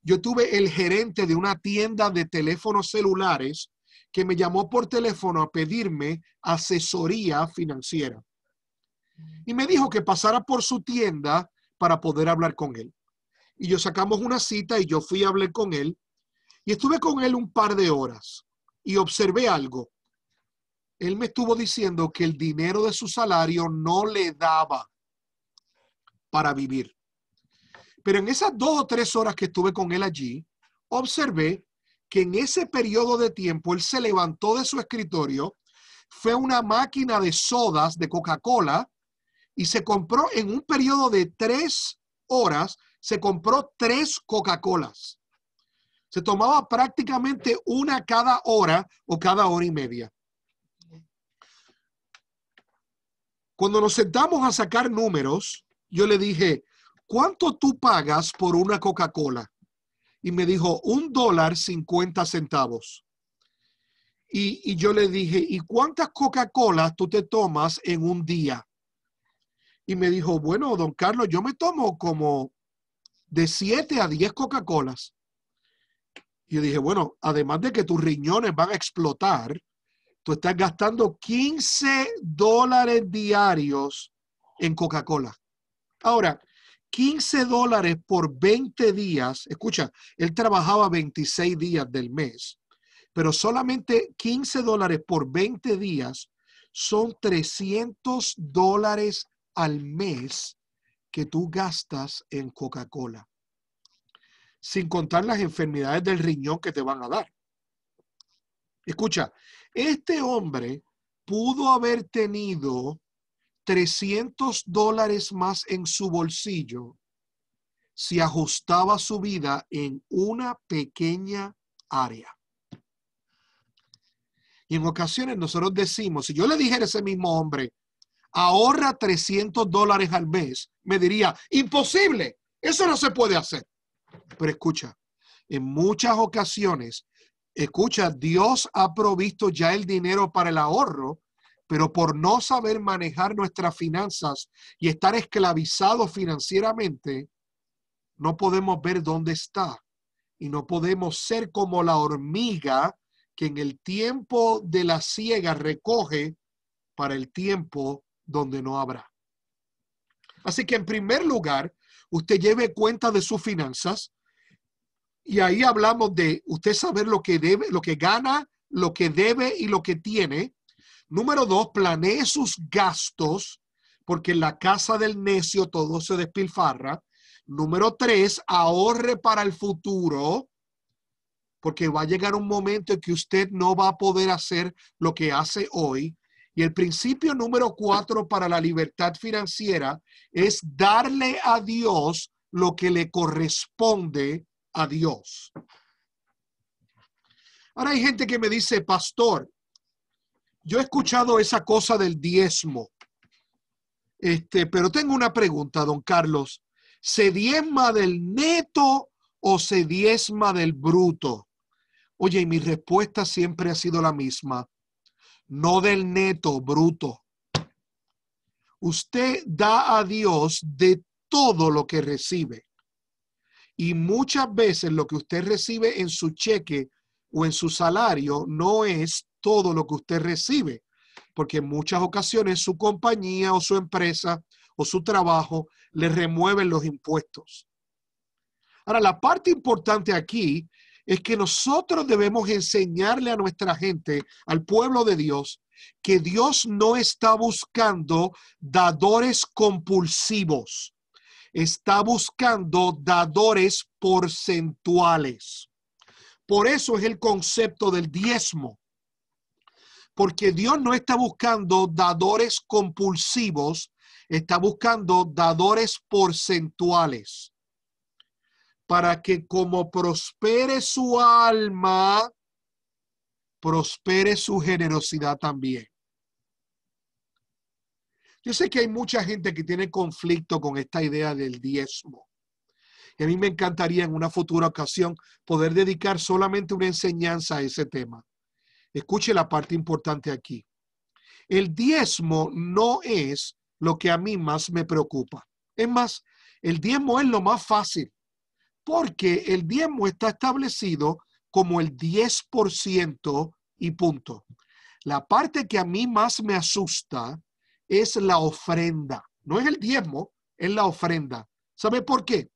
yo tuve el gerente de una tienda de teléfonos celulares que me llamó por teléfono a pedirme asesoría financiera. Y me dijo que pasara por su tienda para poder hablar con él. Y yo sacamos una cita y yo fui a hablar con él. Y estuve con él un par de horas y observé algo. Él me estuvo diciendo que el dinero de su salario no le daba para vivir. Pero en esas dos o tres horas que estuve con él allí, observé que en ese periodo de tiempo él se levantó de su escritorio, fue una máquina de sodas, de Coca-Cola, y se compró en un periodo de tres horas, se compró tres Coca-Colas. Se tomaba prácticamente una cada hora o cada hora y media. Cuando nos sentamos a sacar números, yo le dije, ¿cuánto tú pagas por una Coca-Cola? y me dijo un dólar cincuenta centavos. Y, y, yo le dije, ¿y cuántas coca cola tú te tomas en un día? Y me dijo, bueno, don Carlos, yo me tomo como de 7 a 10 Coca-Colas. Y yo dije, bueno, además de que tus riñones van a explotar, tú estás gastando 15 dólares diarios en Coca-Cola. Ahora, 15 dólares por 20 días. Escucha, él trabajaba 26 días del mes, pero solamente 15 dólares por 20 días son 300 dólares al mes que tú gastas en Coca-Cola, sin contar las enfermedades del riñón que te van a dar. Escucha, este hombre pudo haber tenido 300 dólares más en su bolsillo si ajustaba su vida en una pequeña área. Y en ocasiones nosotros decimos, si yo le dijera a ese mismo hombre, ahorra 300 dólares al mes, me diría, imposible, eso no se puede hacer. Pero escucha, en muchas ocasiones, escucha, Dios ha provisto ya el dinero para el ahorro pero por no saber manejar nuestras finanzas y estar esclavizados financieramente, no podemos ver dónde está y no podemos ser como la hormiga que en el tiempo de la ciega recoge para el tiempo donde no habrá. Así que en primer lugar, usted lleve cuenta de sus finanzas y ahí hablamos de usted saber lo que debe, lo que gana, lo que debe y lo que tiene Número dos, planee sus gastos, porque en la casa del necio todo se despilfarra. Número tres, ahorre para el futuro, porque va a llegar un momento en que usted no va a poder hacer lo que hace hoy. Y el principio número cuatro para la libertad financiera es darle a Dios lo que le corresponde a Dios. Ahora hay gente que me dice, pastor, yo he escuchado esa cosa del diezmo. Este, pero tengo una pregunta, don Carlos. ¿Se diezma del neto o se diezma del bruto? Oye, y mi respuesta siempre ha sido la misma. No del neto, bruto. Usted da a Dios de todo lo que recibe. Y muchas veces lo que usted recibe en su cheque o en su salario no es todo lo que usted recibe, porque en muchas ocasiones su compañía o su empresa o su trabajo le remueven los impuestos. Ahora, la parte importante aquí es que nosotros debemos enseñarle a nuestra gente, al pueblo de Dios, que Dios no está buscando dadores compulsivos, está buscando dadores porcentuales. Por eso es el concepto del diezmo porque Dios no está buscando dadores compulsivos, está buscando dadores porcentuales, para que como prospere su alma, prospere su generosidad también. Yo sé que hay mucha gente que tiene conflicto con esta idea del diezmo. Y a mí me encantaría en una futura ocasión poder dedicar solamente una enseñanza a ese tema. Escuche la parte importante aquí. El diezmo no es lo que a mí más me preocupa. Es más, el diezmo es lo más fácil, porque el diezmo está establecido como el 10% y punto. La parte que a mí más me asusta es la ofrenda. No es el diezmo, es la ofrenda. ¿Sabe por qué?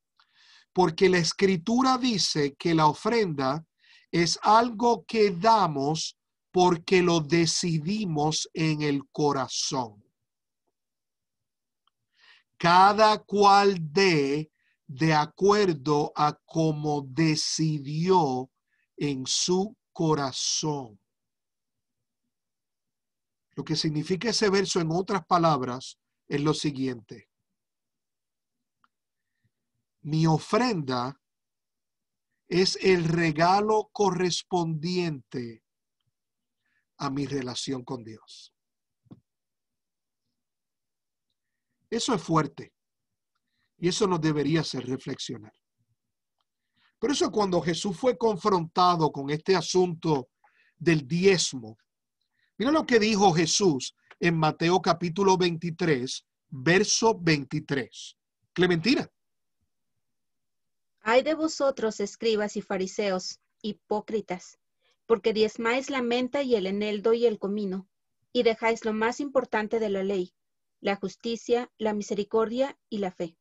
Porque la escritura dice que la ofrenda es algo que damos porque lo decidimos en el corazón. Cada cual dé de acuerdo a como decidió en su corazón. Lo que significa ese verso en otras palabras es lo siguiente. Mi ofrenda es el regalo correspondiente a mi relación con Dios. Eso es fuerte y eso nos debería hacer reflexionar. Por eso cuando Jesús fue confrontado con este asunto del diezmo, mira lo que dijo Jesús en Mateo capítulo 23, verso 23. Clementina. Hay de vosotros, escribas y fariseos, hipócritas, porque diezmáis la menta y el eneldo y el comino, y dejáis lo más importante de la ley, la justicia, la misericordia y la fe.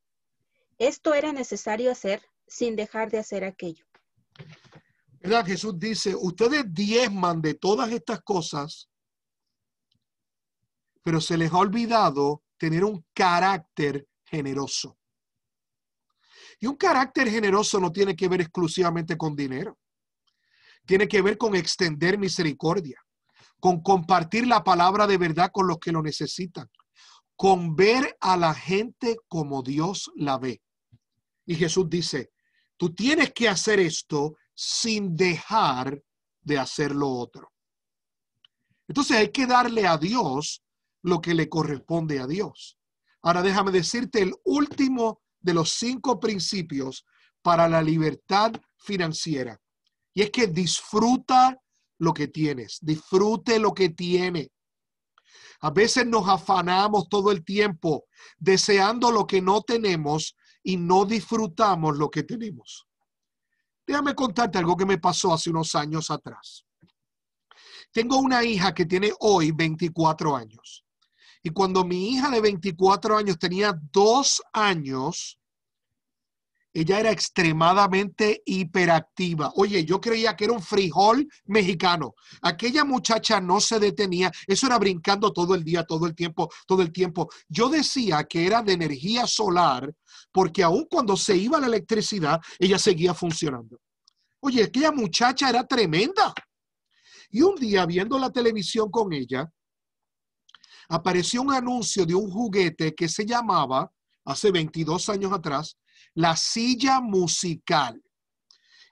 Esto era necesario hacer sin dejar de hacer aquello. Jesús dice, ustedes diezman de todas estas cosas, pero se les ha olvidado tener un carácter generoso. Y un carácter generoso no tiene que ver exclusivamente con dinero tiene que ver con extender misericordia, con compartir la palabra de verdad con los que lo necesitan, con ver a la gente como Dios la ve. Y Jesús dice, tú tienes que hacer esto sin dejar de hacer lo otro. Entonces hay que darle a Dios lo que le corresponde a Dios. Ahora déjame decirte el último de los cinco principios para la libertad financiera. Y es que disfruta lo que tienes, disfrute lo que tiene. A veces nos afanamos todo el tiempo deseando lo que no tenemos y no disfrutamos lo que tenemos. Déjame contarte algo que me pasó hace unos años atrás. Tengo una hija que tiene hoy 24 años. Y cuando mi hija de 24 años tenía dos años, ella era extremadamente hiperactiva. Oye, yo creía que era un frijol mexicano. Aquella muchacha no se detenía, eso era brincando todo el día, todo el tiempo, todo el tiempo. Yo decía que era de energía solar, porque aún cuando se iba la electricidad, ella seguía funcionando. Oye, aquella muchacha era tremenda. Y un día, viendo la televisión con ella, apareció un anuncio de un juguete que se llamaba, hace 22 años atrás, la silla musical.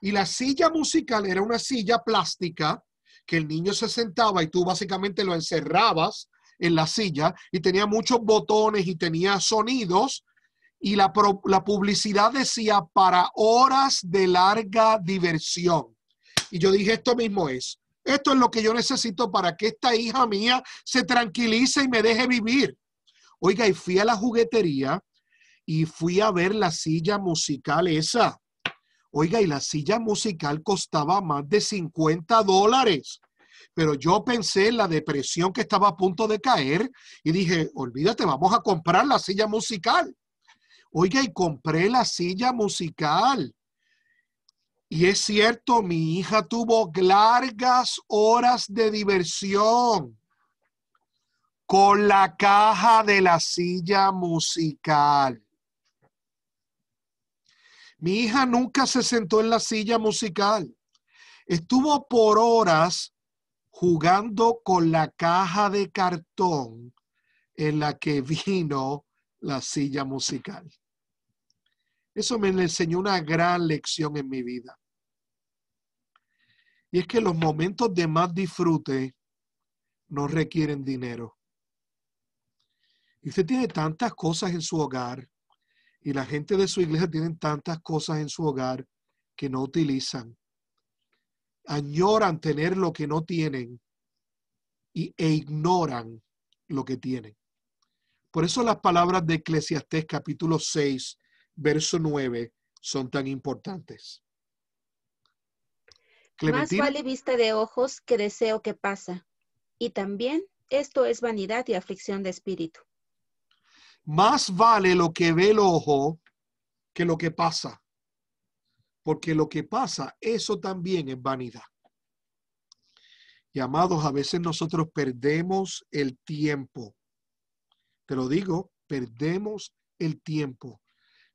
Y la silla musical era una silla plástica que el niño se sentaba y tú básicamente lo encerrabas en la silla y tenía muchos botones y tenía sonidos y la, publicidad decía para horas de larga diversión. Y yo dije, esto mismo es. Esto es lo que yo necesito para que esta hija mía se tranquilice y me deje vivir. Oiga, y fui a la juguetería y fui a ver la silla musical esa. Oiga, y la silla musical costaba más de 50 dólares. Pero yo pensé en la depresión que estaba a punto de caer y dije, olvídate, vamos a comprar la silla musical. Oiga, y compré la silla musical. Y es cierto, mi hija tuvo largas horas de diversión con la caja de la silla musical. Mi hija nunca se sentó en la silla musical. Estuvo por horas jugando con la caja de cartón en la que vino la silla musical. Eso me enseñó una gran lección en mi vida. Y es que los momentos de más disfrute no requieren dinero. Y usted tiene tantas cosas en su hogar y la gente de su iglesia tienen tantas cosas en su hogar que no utilizan. Añoran tener lo que no tienen y, e ignoran lo que tienen. Por eso las palabras de Eclesiastés capítulo 6, verso 9 son tan importantes. Más vale vista de ojos que deseo que pasa. Y también esto es vanidad y aflicción de espíritu. Más vale lo que ve el ojo que lo que pasa. Porque lo que pasa, eso también es vanidad. Y amados, a veces nosotros perdemos el tiempo. Te lo digo, perdemos el tiempo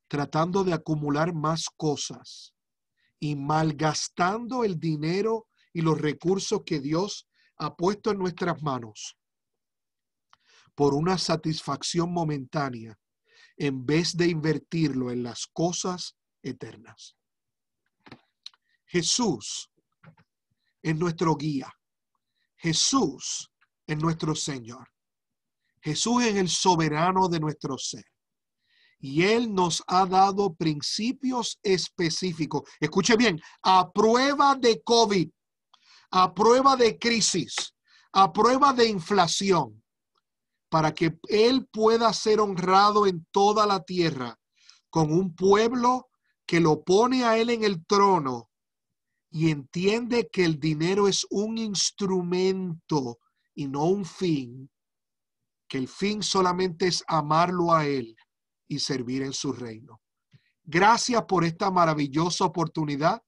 tratando de acumular más cosas y malgastando el dinero y los recursos que Dios ha puesto en nuestras manos por una satisfacción momentánea en vez de invertirlo en las cosas eternas. Jesús es nuestro guía. Jesús es nuestro Señor. Jesús es el soberano de nuestro ser. Y Él nos ha dado principios específicos. Escuche bien, a prueba de COVID, a prueba de crisis, a prueba de inflación, para que Él pueda ser honrado en toda la tierra, con un pueblo que lo pone a Él en el trono y entiende que el dinero es un instrumento y no un fin, que el fin solamente es amarlo a Él y servir en su reino. Gracias por esta maravillosa oportunidad.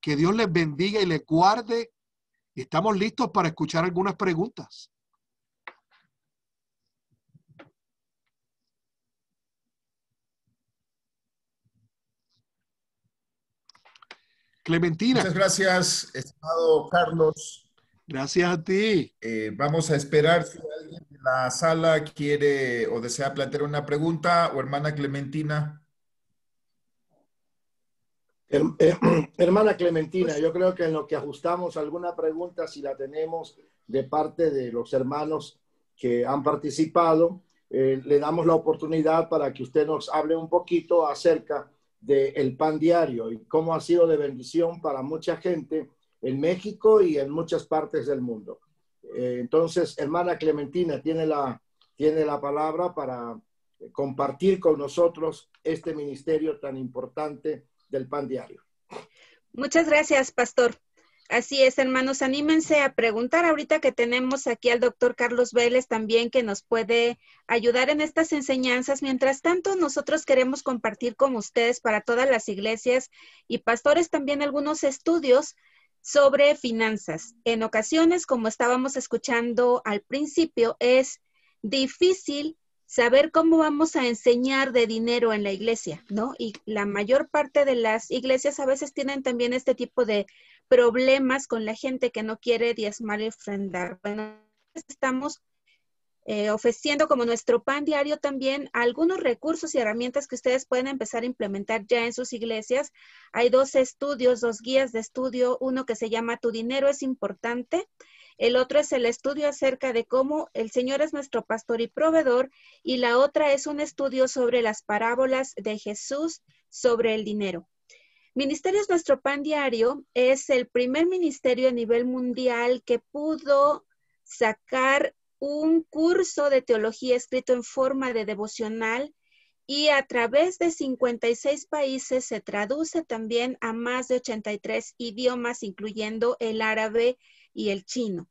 Que Dios les bendiga y les guarde. Estamos listos para escuchar algunas preguntas. Clementina. Muchas gracias, estimado Carlos. Gracias a ti. Eh, vamos a esperar si alguien de la sala quiere o desea plantear una pregunta o hermana Clementina. Eh, hermana Clementina, yo creo que en lo que ajustamos alguna pregunta, si la tenemos de parte de los hermanos que han participado, eh, le damos la oportunidad para que usted nos hable un poquito acerca del pan diario y cómo ha sido de bendición para mucha gente en México y en muchas partes del mundo. Eh, entonces, hermana Clementina tiene la, tiene la palabra para eh, compartir con nosotros este ministerio tan importante del pan diario. Muchas gracias, pastor. Así es, hermanos, anímense a preguntar ahorita que tenemos aquí al doctor Carlos Vélez también que nos puede ayudar en estas enseñanzas. Mientras tanto, nosotros queremos compartir con ustedes para todas las iglesias y pastores también algunos estudios sobre finanzas. En ocasiones, como estábamos escuchando al principio, es difícil saber cómo vamos a enseñar de dinero en la iglesia, ¿no? Y la mayor parte de las iglesias a veces tienen también este tipo de problemas con la gente que no quiere diezmar y ofrendar. Bueno, estamos eh, ofreciendo como nuestro pan diario también algunos recursos y herramientas que ustedes pueden empezar a implementar ya en sus iglesias. Hay dos estudios, dos guías de estudio, uno que se llama Tu dinero es importante. El otro es el estudio acerca de cómo el Señor es nuestro pastor y proveedor y la otra es un estudio sobre las parábolas de Jesús sobre el dinero. Ministerios Nuestro Pan Diario es el primer ministerio a nivel mundial que pudo sacar un curso de teología escrito en forma de devocional y a través de 56 países se traduce también a más de 83 idiomas, incluyendo el árabe y el chino.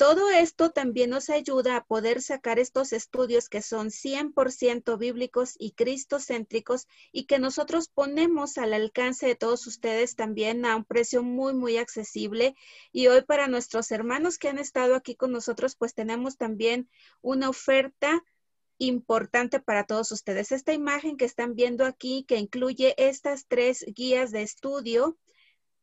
Todo esto también nos ayuda a poder sacar estos estudios que son 100% bíblicos y cristocéntricos y que nosotros ponemos al alcance de todos ustedes también a un precio muy, muy accesible. Y hoy para nuestros hermanos que han estado aquí con nosotros, pues tenemos también una oferta importante para todos ustedes. Esta imagen que están viendo aquí, que incluye estas tres guías de estudio,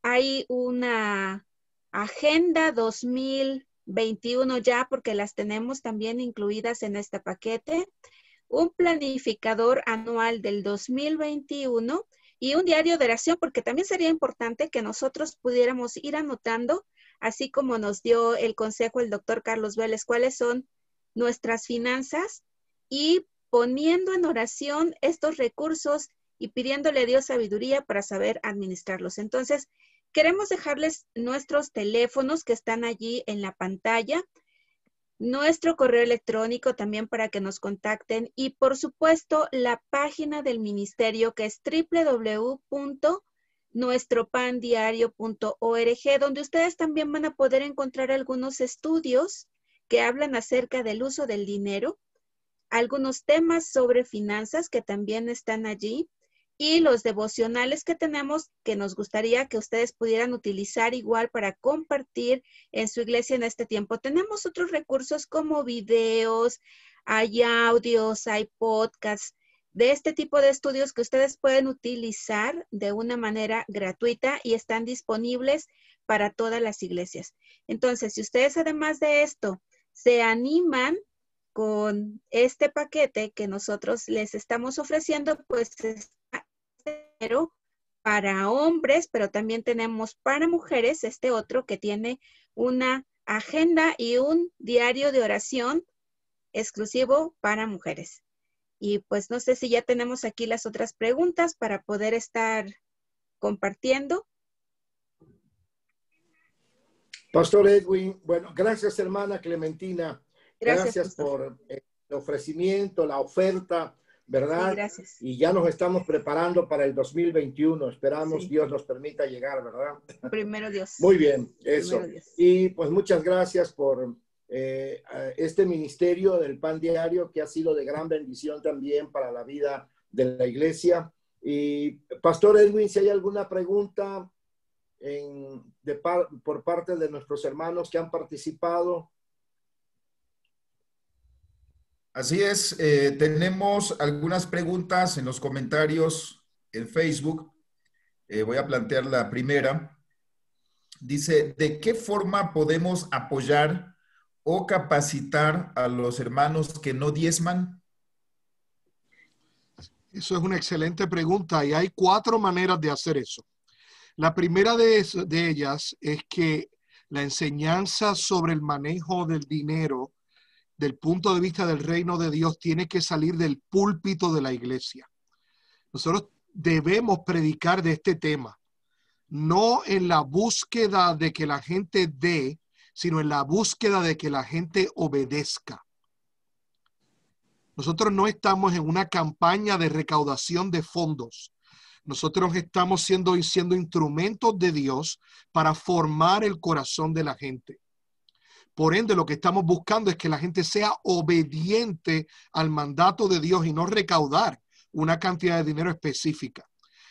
hay una agenda 2000 21 ya porque las tenemos también incluidas en este paquete, un planificador anual del 2021 y un diario de oración porque también sería importante que nosotros pudiéramos ir anotando, así como nos dio el consejo el doctor Carlos Vélez, cuáles son nuestras finanzas y poniendo en oración estos recursos y pidiéndole a Dios sabiduría para saber administrarlos. Entonces, Queremos dejarles nuestros teléfonos que están allí en la pantalla, nuestro correo electrónico también para que nos contacten y por supuesto la página del ministerio que es www.nuestropandiario.org donde ustedes también van a poder encontrar algunos estudios que hablan acerca del uso del dinero, algunos temas sobre finanzas que también están allí y los devocionales que tenemos que nos gustaría que ustedes pudieran utilizar igual para compartir en su iglesia en este tiempo. Tenemos otros recursos como videos, hay audios, hay podcasts de este tipo de estudios que ustedes pueden utilizar de una manera gratuita y están disponibles para todas las iglesias. Entonces, si ustedes además de esto se animan con este paquete que nosotros les estamos ofreciendo, pues para hombres, pero también tenemos para mujeres este otro que tiene una agenda y un diario de oración exclusivo para mujeres. Y pues no sé si ya tenemos aquí las otras preguntas para poder estar compartiendo. Pastor Edwin, bueno, gracias hermana Clementina. Gracias, gracias por eh, el ofrecimiento, la oferta ¿verdad? Y ya nos estamos preparando para el 2021. Esperamos Dios nos permita llegar, ¿verdad? Primero Dios. Muy bien, eso. Y pues muchas gracias por eh, este ministerio del pan diario que ha sido de gran bendición también para la vida de la iglesia. Y Pastor Edwin, si hay alguna pregunta de por parte de nuestros hermanos que han participado Así es, eh, tenemos algunas preguntas en los comentarios en Facebook. Eh, voy a plantear la primera. Dice, ¿de qué forma podemos apoyar o capacitar a los hermanos que no diezman? Eso es una excelente pregunta y hay cuatro maneras de hacer eso. La primera de ellas es que la enseñanza sobre el manejo del dinero del punto de vista del reino de Dios, tiene que salir del púlpito de la iglesia. Nosotros debemos predicar de este tema, no en la búsqueda de que la gente dé, sino en la búsqueda de que la gente obedezca. Nosotros no estamos en una campaña de recaudación de fondos. Nosotros estamos siendo, siendo instrumentos de Dios para formar el corazón de la gente. Por ende, lo que estamos buscando es que la gente sea obediente al mandato de Dios y no recaudar una cantidad de dinero específica.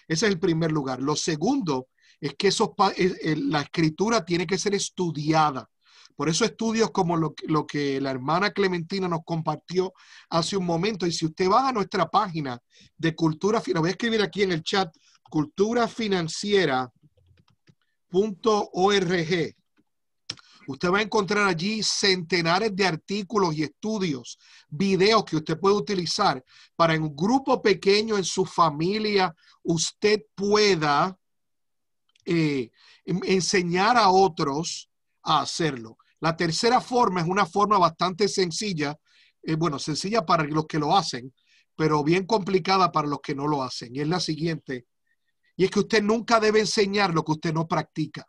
Ese es el primer lugar. Lo segundo es que esos, la escritura tiene que ser estudiada. Por eso estudios como lo, que la hermana Clementina nos compartió hace un momento. Y si usted va a nuestra página de cultura, lo voy a escribir aquí en el chat, culturafinanciera.org. Usted va a encontrar allí centenares de artículos y estudios, videos que usted puede utilizar para en un grupo pequeño, en su familia, usted pueda eh, enseñar a otros a hacerlo. La tercera forma es una forma bastante sencilla, eh, bueno, sencilla para los que lo hacen, pero bien complicada para los que no lo hacen. Y es la siguiente, y es que usted nunca debe enseñar lo que usted no practica.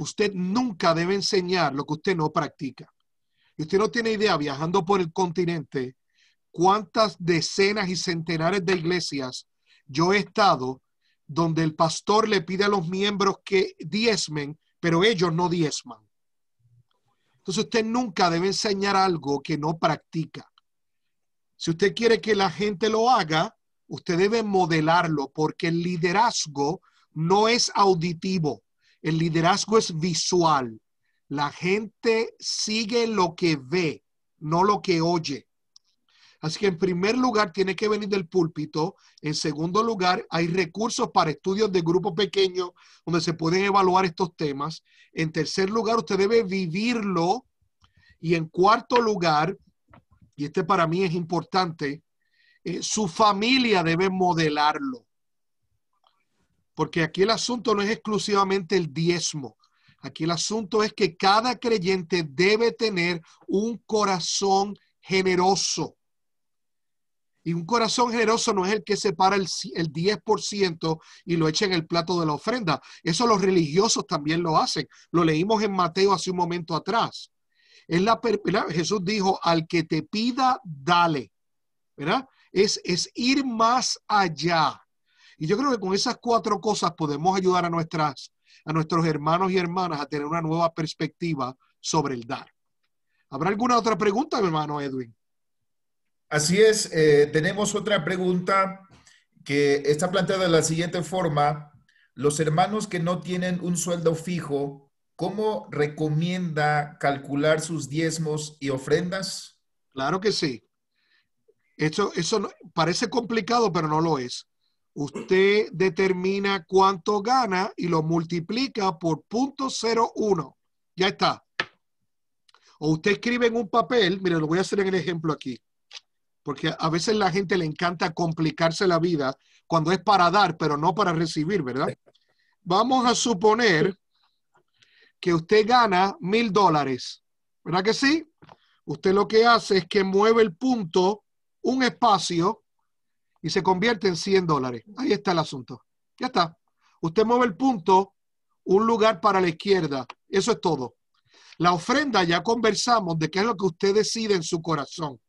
Usted nunca debe enseñar lo que usted no practica. Y usted no tiene idea, viajando por el continente, cuántas decenas y centenares de iglesias yo he estado donde el pastor le pide a los miembros que diezmen, pero ellos no diezman. Entonces usted nunca debe enseñar algo que no practica. Si usted quiere que la gente lo haga, usted debe modelarlo porque el liderazgo no es auditivo. El liderazgo es visual. La gente sigue lo que ve, no lo que oye. Así que en primer lugar tiene que venir del púlpito. En segundo lugar, hay recursos para estudios de grupos pequeños donde se pueden evaluar estos temas. En tercer lugar, usted debe vivirlo. Y en cuarto lugar, y este para mí es importante, eh, su familia debe modelarlo. Porque aquí el asunto no es exclusivamente el diezmo. Aquí el asunto es que cada creyente debe tener un corazón generoso. Y un corazón generoso no es el que separa el, el 10% y lo echa en el plato de la ofrenda. Eso los religiosos también lo hacen. Lo leímos en Mateo hace un momento atrás. la, Jesús dijo, al que te pida, dale. Es, es ir más allá. Y yo creo que con esas cuatro cosas podemos ayudar a, nuestras, a nuestros hermanos y hermanas a tener una nueva perspectiva sobre el dar. ¿Habrá alguna otra pregunta, hermano Edwin? Así es, eh, tenemos otra pregunta que está planteada de la siguiente forma. Los hermanos que no tienen un sueldo fijo, ¿cómo recomienda calcular sus diezmos y ofrendas? Claro que sí. eso parece complicado, pero no lo es. Usted determina cuánto gana y lo multiplica por .01. Ya está. O usted escribe en un papel, mire, lo voy a hacer en el ejemplo aquí, porque a veces la gente le encanta complicarse la vida cuando es para dar, pero no para recibir, ¿verdad? Vamos a suponer que usted gana mil dólares, ¿verdad que sí? Usted lo que hace es que mueve el punto un espacio y se convierte en 100 dólares. Ahí está el asunto. Ya está. Usted mueve el punto un lugar para la izquierda. Eso es todo. La ofrenda ya conversamos de qué es lo que usted decide en su corazón.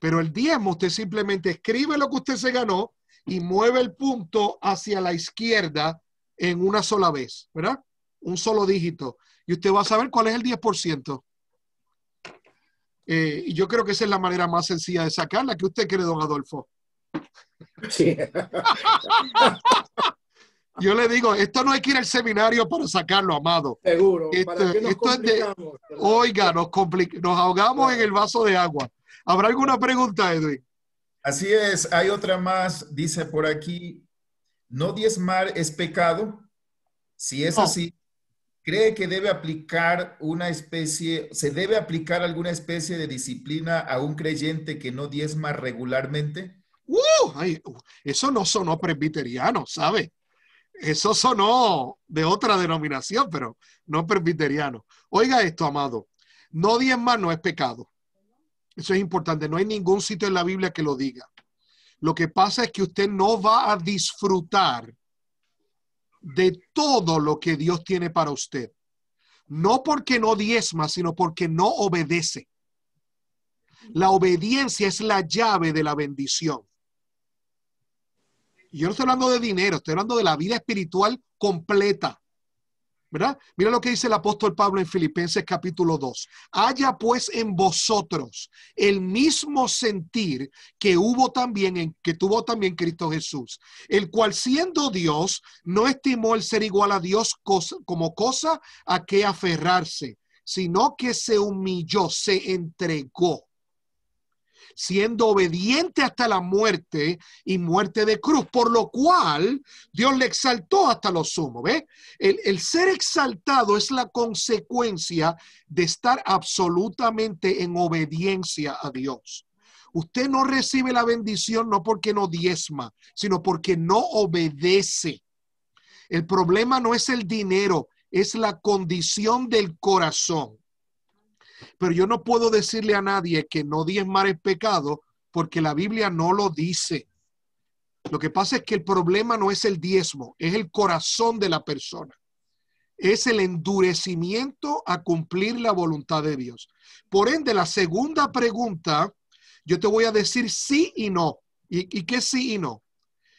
Pero el diezmo usted simplemente escribe lo que usted se ganó y mueve el punto hacia la izquierda en una sola vez, ¿verdad? Un solo dígito. Y usted va a saber cuál es el 10%. Eh, y yo creo que esa es la manera más sencilla de sacarla. ¿Qué usted cree, don Adolfo? Sí. yo le digo, esto no hay que ir al seminario para sacarlo, amado. Seguro. oiga, nos, ahogamos en el vaso de agua. ¿Habrá alguna pregunta, Edwin? Así es, hay otra más, dice por aquí, no diezmar es pecado. Si es así, ¿Cree que debe aplicar una especie, se debe aplicar alguna especie de disciplina a un creyente que no diezma regularmente? ¡Uh! uh eso no sonó presbiteriano, ¿sabe? Eso sonó de otra denominación, pero no presbiteriano. Oiga esto, amado. No diezmar no es pecado. Eso es importante. No hay ningún sitio en la Biblia que lo diga. Lo que pasa es que usted no va a disfrutar de todo lo que Dios tiene para usted. No porque no diezma, sino porque no obedece. La obediencia es la llave de la bendición. yo no estoy hablando de dinero, estoy hablando de la vida espiritual completa. Mira lo que dice el apóstol Pablo en Filipenses capítulo 2. Haya pues en vosotros el mismo sentir que hubo también en que tuvo también Cristo Jesús, el cual siendo Dios no estimó el ser igual a Dios como cosa a que aferrarse, sino que se humilló, se entregó siendo obediente hasta la muerte y muerte de cruz, por lo cual Dios le exaltó hasta lo sumo. ¿Ve? El, el ser exaltado es la consecuencia de estar absolutamente en obediencia a Dios. Usted no recibe la bendición no porque no diezma, sino porque no obedece. El problema no es el dinero, es la condición del corazón. Pero yo no puedo decirle a nadie que no diezmar es pecado porque la Biblia no lo dice. Lo que pasa es que el problema no es el diezmo, es el corazón de la persona. Es el endurecimiento a cumplir la voluntad de Dios. Por ende, la segunda pregunta, yo te voy a decir sí y no. ¿Y, y qué sí y no?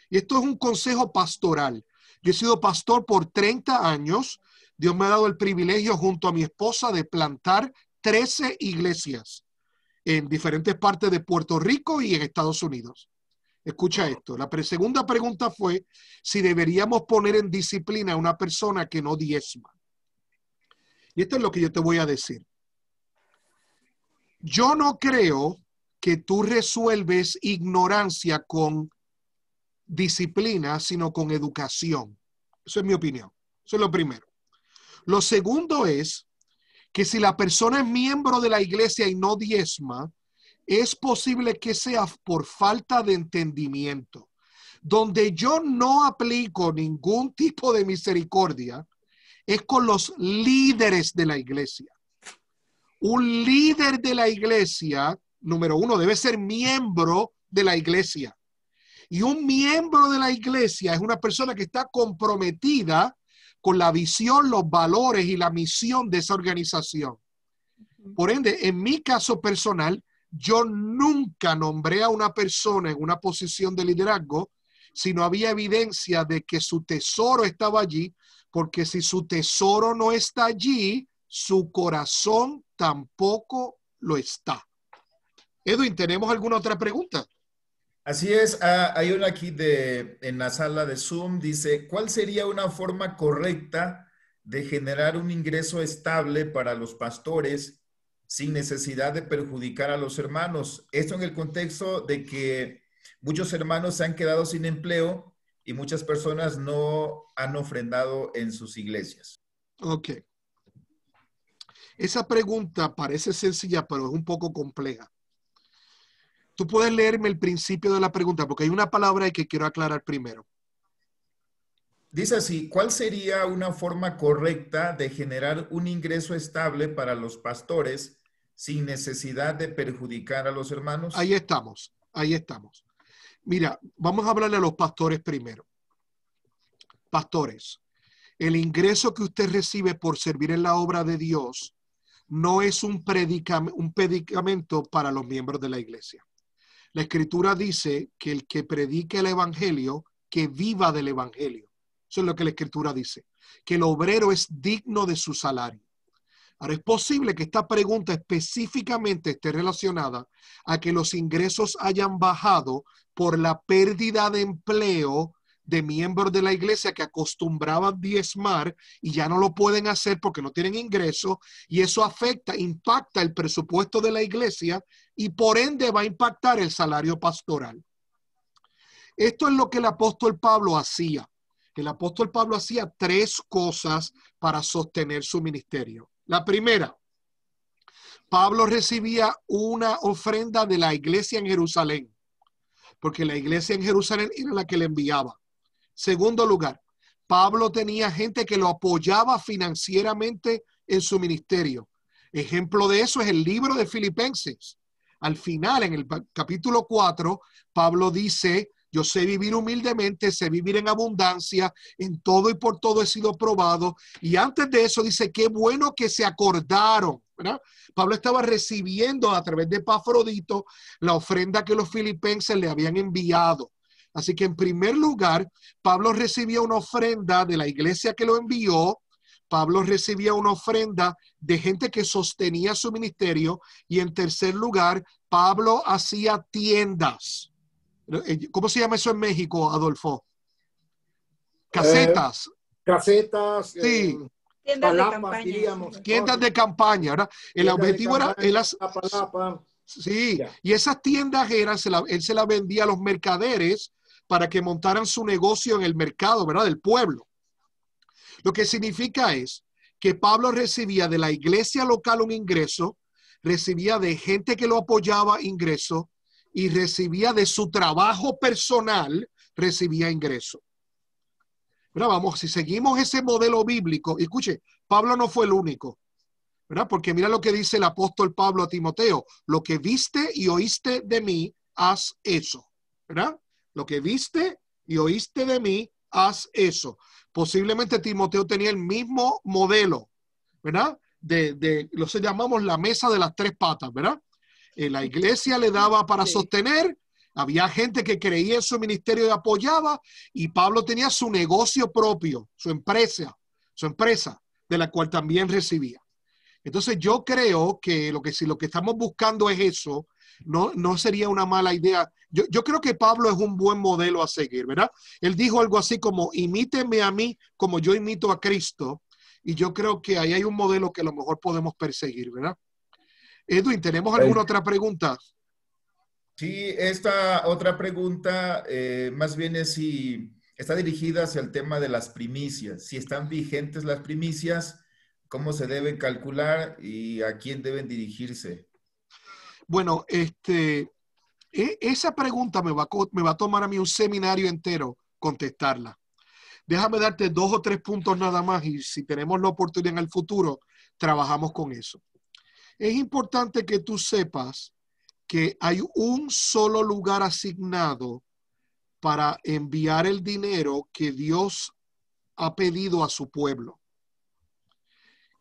Y esto es un consejo pastoral. Yo he sido pastor por 30 años. Dios me ha dado el privilegio junto a mi esposa de plantar 13 iglesias en diferentes partes de Puerto Rico y en Estados Unidos. Escucha esto. La segunda pregunta fue si deberíamos poner en disciplina a una persona que no diezma. Y esto es lo que yo te voy a decir. Yo no creo que tú resuelves ignorancia con disciplina, sino con educación. Eso es mi opinión. Eso es lo primero. Lo segundo es que si la persona es miembro de la iglesia y no diezma, es posible que sea por falta de entendimiento. Donde yo no aplico ningún tipo de misericordia es con los líderes de la iglesia. Un líder de la iglesia, número uno, debe ser miembro de la iglesia. Y un miembro de la iglesia es una persona que está comprometida con la visión, los valores y la misión de esa organización. Por ende, en mi caso personal, yo nunca nombré a una persona en una posición de liderazgo si no había evidencia de que su tesoro estaba allí, porque si su tesoro no está allí, su corazón tampoco lo está. Edwin, ¿tenemos alguna otra pregunta? Así es, ah, hay una aquí en la sala de Zoom, dice, ¿cuál sería una forma correcta de generar un ingreso estable para los pastores sin necesidad de perjudicar a los hermanos? Esto en el contexto de que muchos hermanos se han quedado sin empleo y muchas personas no han ofrendado en sus iglesias. Ok. Esa pregunta parece sencilla, pero es un poco compleja. Tú puedes leerme el principio de la pregunta porque hay una palabra que quiero aclarar primero. Dice así, ¿cuál sería una forma correcta de generar un ingreso estable para los pastores sin necesidad de perjudicar a los hermanos? Ahí estamos, ahí estamos. Mira, vamos a hablarle a los pastores primero. Pastores, el ingreso que usted recibe por servir en la obra de Dios no es un, un predicamento para los miembros de la iglesia. La escritura dice que el que predique el Evangelio, que viva del Evangelio. Eso es lo que la escritura dice, que el obrero es digno de su salario. Ahora es posible que esta pregunta específicamente esté relacionada a que los ingresos hayan bajado por la pérdida de empleo de miembros de la iglesia que acostumbraban diezmar y ya no lo pueden hacer porque no tienen ingresos y eso afecta, impacta el presupuesto de la iglesia y por ende va a impactar el salario pastoral. Esto es lo que el apóstol Pablo hacía. El apóstol Pablo hacía tres cosas para sostener su ministerio. La primera, Pablo recibía una ofrenda de la iglesia en Jerusalén, porque la iglesia en Jerusalén era la que le enviaba. Segundo lugar, Pablo tenía gente que lo apoyaba financieramente en su ministerio. Ejemplo de eso es el libro de Filipenses. Al final, en el capítulo 4, Pablo dice, yo sé vivir humildemente, sé vivir en abundancia, en todo y por todo he sido probado. Y antes de eso dice, qué bueno que se acordaron. Pablo estaba recibiendo a través de Pafrodito la ofrenda que los filipenses le habían enviado. Así que en primer lugar, Pablo recibía una ofrenda de la iglesia que lo envió. Pablo recibía una ofrenda de gente que sostenía su ministerio. Y en tercer lugar, Pablo hacía tiendas. Eh, ¿Cómo se llama eso en México, Adolfo? Casetas. Eh, casetas. Eh, sí. Tiendas de campaña. tiendas de campaña, ¿verdad? El objetivo era... Sí, y esas tiendas eran, él se las vendía a los mercaderes para que montaran su negocio en el mercado, ¿verdad? Del pueblo. Lo que significa es que Pablo recibía de la iglesia local un ingreso, recibía de gente que lo apoyaba ingreso y recibía de su trabajo personal, recibía ingreso. Pero Vamos, si seguimos ese modelo bíblico, escuche, Pablo no fue el único, ¿verdad? Porque mira lo que dice el apóstol Pablo a Timoteo, lo que viste y oíste de mí, haz eso, ¿verdad? Lo que viste y oíste de mí, haz eso. Posiblemente Timoteo tenía el mismo modelo, ¿verdad? De, lo que llamamos la mesa de las tres patas, ¿verdad? Eh, la iglesia le daba para sostener, había gente que creía en su ministerio y apoyaba, y Pablo tenía su negocio propio, su empresa, su empresa, de la cual también recibía. Entonces yo creo que lo que si lo que estamos buscando es eso, no, no sería una mala idea. Yo, creo que Pablo es un buen modelo a seguir, ¿verdad? Él dijo algo así como, imíteme a mí como yo imito a Cristo. Y yo creo que ahí hay un modelo que a lo mejor podemos perseguir, ¿verdad? Edwin, ¿tenemos alguna otra pregunta? Sí, esta otra pregunta eh, más bien es si está dirigida hacia el tema de las primicias. Si están vigentes las primicias, ¿cómo se deben calcular y a quién deben dirigirse? Bueno, este, e, esa pregunta me va, me va a tomar a mí un seminario entero contestarla. Déjame darte dos o tres puntos nada más y si tenemos la oportunidad en el futuro, trabajamos con eso. Es importante que tú sepas que hay un solo lugar asignado para enviar el dinero que Dios ha pedido a su pueblo.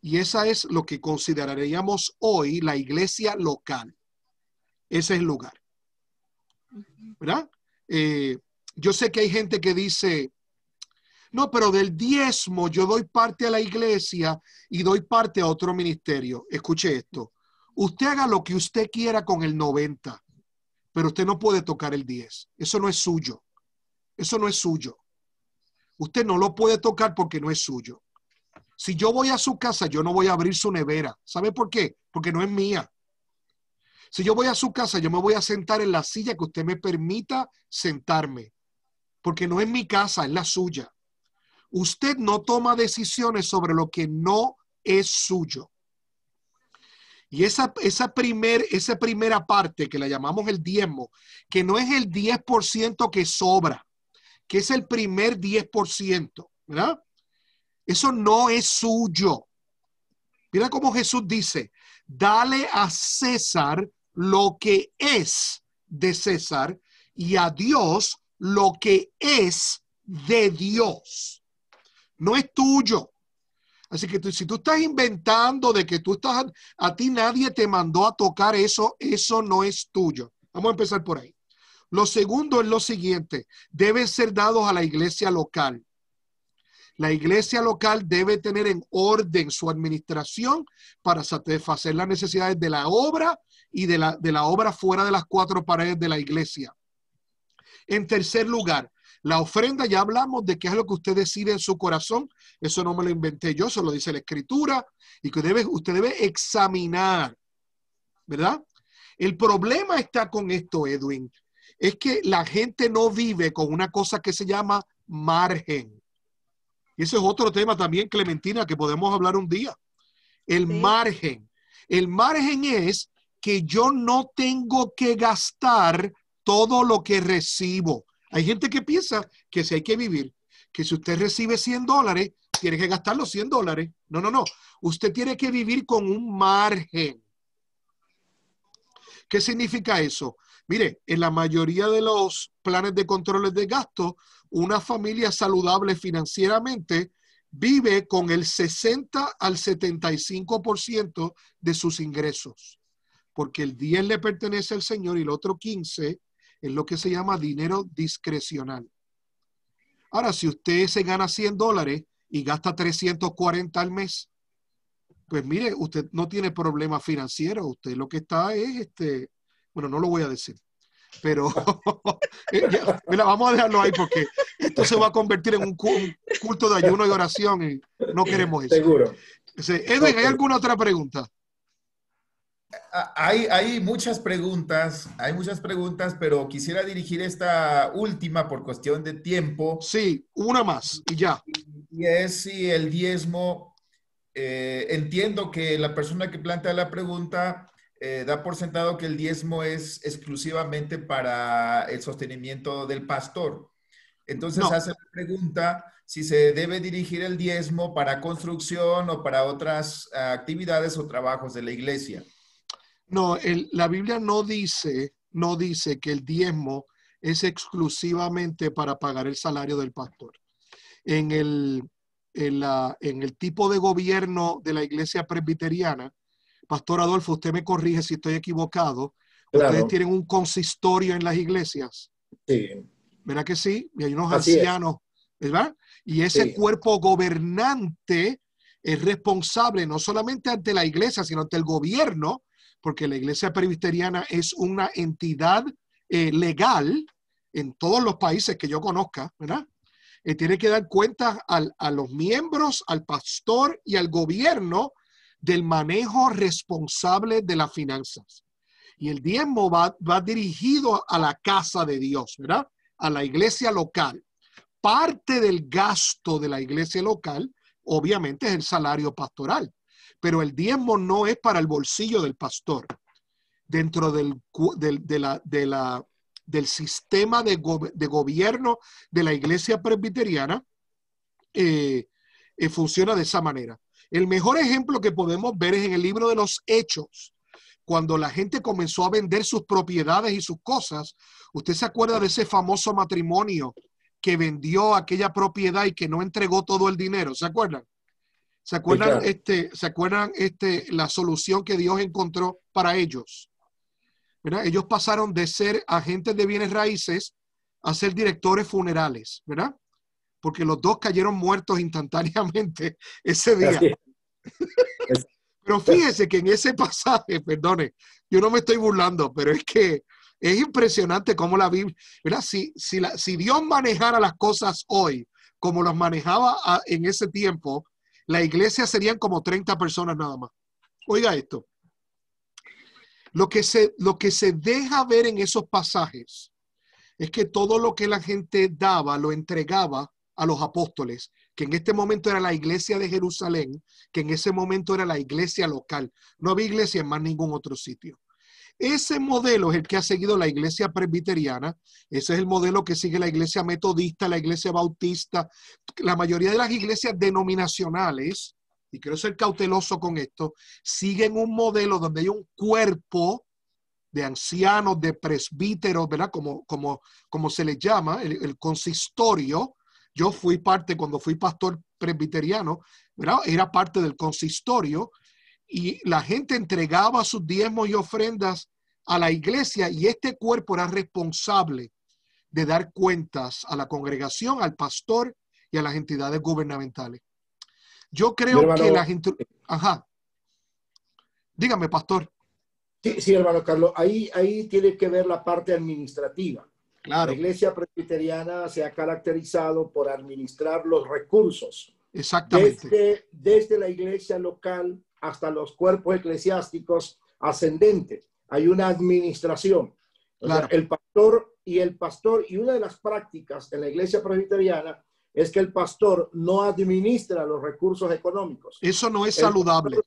Y esa es lo que consideraríamos hoy la iglesia local. Ese es el lugar. ¿Verdad? Eh, yo sé que hay gente que dice, no, pero del diezmo yo doy parte a la iglesia y doy parte a otro ministerio. Escuche esto. Usted haga lo que usted quiera con el 90, pero usted no puede tocar el 10. Eso no es suyo. Eso no es suyo. Usted no lo puede tocar porque no es suyo. Si yo voy a su casa, yo no voy a abrir su nevera. ¿Sabe por qué? Porque no es mía. Si yo voy a su casa, yo me voy a sentar en la silla que usted me permita sentarme, porque no es mi casa, es la suya. Usted no toma decisiones sobre lo que no es suyo. Y esa, esa, esa primera parte que la llamamos el diezmo, que no es el 10% que sobra, que es el primer 10%, ¿verdad? Eso no es suyo. Mira cómo Jesús dice, dale a César lo que es de César y a Dios lo que es de Dios. No es tuyo. Así que si tú estás inventando de que tú estás, a ti nadie te mandó a tocar eso, eso no es tuyo. Vamos a empezar por ahí. Lo segundo es lo siguiente, deben ser dados a la iglesia local. La iglesia local debe tener en orden su administración para satisfacer las necesidades de la obra y de la, obra fuera de las cuatro paredes de la iglesia. En tercer lugar, la ofrenda, ya hablamos de qué es lo que usted decide en su corazón. Eso no me lo inventé yo, eso lo dice la escritura. Y que usted debe examinar, ¿verdad? El problema está con esto, Edwin. Es que la gente no vive con una cosa que se llama margen. Y ese es otro tema también, Clementina, que podemos hablar un día. El margen. El margen es que yo no tengo que gastar todo lo que recibo. Hay gente que piensa que si hay que vivir, que si usted recibe 100 dólares, tiene que gastar los 100 dólares. No, no, no. Usted tiene que vivir con un margen. ¿Qué significa eso? Mire, en la mayoría de los planes de controles de gasto, una familia saludable financieramente vive con el 60 al 75% de sus ingresos, porque el 10 le pertenece al Señor y el otro 15 es lo que se llama dinero discrecional. Ahora, si usted se gana 100 dólares y gasta 340 al mes, pues mire, usted no tiene problemas financiero, usted lo que está es este, bueno, no lo voy a decir, pero eh, mira, vamos a dejarlo ahí porque esto se va a convertir en un, culto de ayuno y oración y no queremos eso. Seguro. Edwin, ¿hay alguna otra pregunta? Ah, hay, hay, muchas preguntas, hay muchas preguntas, pero quisiera dirigir esta última por cuestión de tiempo. Sí, una más y ya. Y es si el diezmo, eh, entiendo que la persona que plantea la pregunta eh, da por sentado que el diezmo es exclusivamente para el sostenimiento del pastor. Entonces hace la pregunta si se debe dirigir el diezmo para construcción o para otras ah, actividades o trabajos de la iglesia. No, la Biblia no dice, no dice que el diezmo es exclusivamente para pagar el salario del pastor. en el tipo de gobierno de la iglesia presbiteriana, Pastor Adolfo, usted me corrige si estoy equivocado. Ustedes tienen un consistorio en las iglesias. Sí. ¿Verdad que sí? Y hay unos ancianos, ¿verdad? Y ese cuerpo gobernante es responsable no solamente ante la iglesia, sino ante el gobierno, porque la iglesia presbiteriana es una entidad eh, legal en todos los países que yo conozca, ¿verdad? Eh, tiene que dar cuenta a los miembros, al pastor y al gobierno del manejo responsable de las finanzas. Y el diezmo va, va dirigido a la casa de Dios, ¿verdad? A la iglesia local. Parte del gasto de la iglesia local, obviamente, es el salario pastoral, pero el diezmo no es para el bolsillo del pastor. Dentro del, del sistema de, gobierno de la iglesia presbiteriana, eh, eh, funciona de esa manera. El mejor ejemplo que podemos ver es en el libro de los Hechos, cuando la gente comenzó a vender sus propiedades y sus cosas. ¿Usted se acuerda de ese famoso matrimonio que vendió aquella propiedad y que no entregó todo el dinero? ¿Se acuerdan? ¿Se acuerdan, este, ¿se acuerdan este, la solución que Dios encontró para ellos? Ellos pasaron de ser agentes de bienes raíces a ser directores funerales, ¿verdad? porque los dos cayeron muertos instantáneamente ese día. pero fíjese que en ese pasaje, perdone, yo no me estoy burlando, pero es que es impresionante cómo la Biblia, ¿verdad? Si, la, si Dios manejara las cosas hoy como las manejaba ah, en ese tiempo, la iglesia serían como 30 personas nada más. Oiga esto. Lo que se, lo que se deja ver en esos pasajes es que todo lo que la gente daba lo entregaba a los apóstoles, que en este momento era la iglesia de Jerusalén, que en ese momento era la iglesia local. No había iglesia en más ningún otro sitio. Ese modelo es el que ha seguido la iglesia presbiteriana, ese es el modelo que sigue la iglesia metodista, la iglesia bautista, la mayoría de las iglesias denominacionales, y quiero ser cauteloso con esto, siguen un modelo donde hay un cuerpo de ancianos, de presbíteros, ¿verdad? Como, como, como se les llama, el, el consistorio, yo fui parte, cuando fui pastor presbiteriano, era parte del consistorio y la gente entregaba sus diezmos y ofrendas a la iglesia y este cuerpo era responsable de dar cuentas a la congregación, al pastor y a las entidades gubernamentales. Yo creo que la gente... Ajá. Dígame, pastor. Sí, sí, hermano Carlos, ahí, ahí tiene que ver la parte administrativa. La iglesia presbiteriana se ha caracterizado por administrar los recursos. Exactamente. Desde, la iglesia local hasta los cuerpos eclesiásticos ascendentes. Hay una administración. el pastor y el pastor, y una de las prácticas en la iglesia presbiteriana es que el pastor no administra los recursos económicos. Eso no es saludable.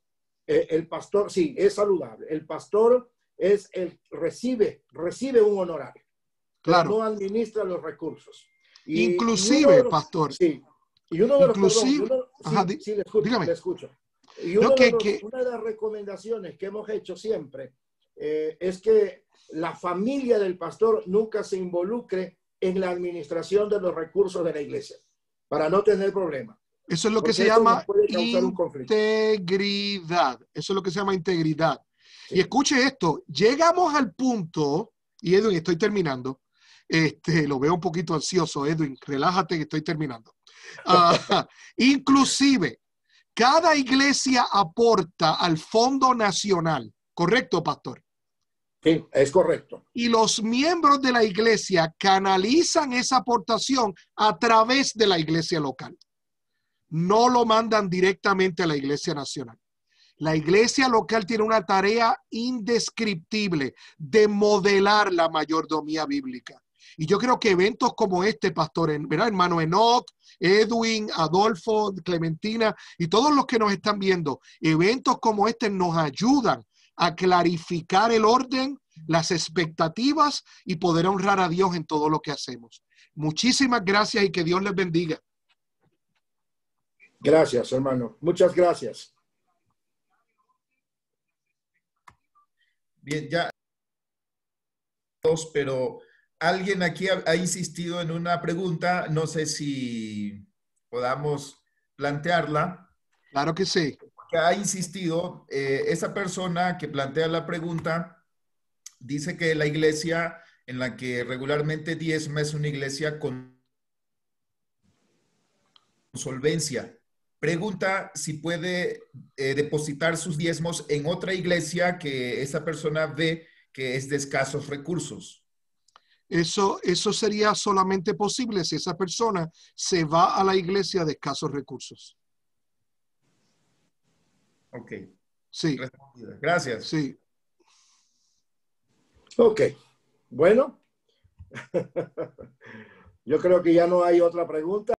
Eh, el pastor, sí, es saludable. El pastor es el recibe, recibe un honorario no administra los recursos. Inclusive, pastor. Sí, y uno de los, sí, le escucho, dígame. Y uno de una de las recomendaciones que hemos hecho siempre eh, es que la familia del pastor nunca se involucre en la administración de los recursos de la iglesia, para no tener problemas. Eso es lo que se llama integridad. Eso es lo que se llama integridad. Y escuche esto, llegamos al punto, y Edwin, estoy terminando, este, lo veo un poquito ansioso, Edwin. Relájate que estoy terminando. Ah, inclusive, cada iglesia aporta al Fondo Nacional, ¿correcto, pastor? Sí, es correcto. Y los miembros de la iglesia canalizan esa aportación a través de la iglesia local. No lo mandan directamente a la iglesia nacional. La iglesia local tiene una tarea indescriptible de modelar la mayordomía bíblica. Y yo creo que eventos como este, Pastor, ¿verdad? hermano Enoch, Edwin, Adolfo, Clementina y todos los que nos están viendo, eventos como este nos ayudan a clarificar el orden, las expectativas y poder honrar a Dios en todo lo que hacemos. Muchísimas gracias y que Dios les bendiga. Gracias, hermano. Muchas gracias. Bien, ya dos, pero alguien aquí ha, insistido en una pregunta, no sé si podamos plantearla. Claro que sí. ha insistido, eh, esa persona que plantea la pregunta dice que la iglesia en la que regularmente diezma es una iglesia con solvencia. Pregunta si puede eh, depositar sus diezmos en otra iglesia que esa persona ve que es de escasos recursos. Eso, eso sería solamente posible si esa persona se va a la iglesia de escasos recursos. Ok. Sí. Gracias. Sí. Ok. Bueno. Yo creo que ya no hay otra pregunta.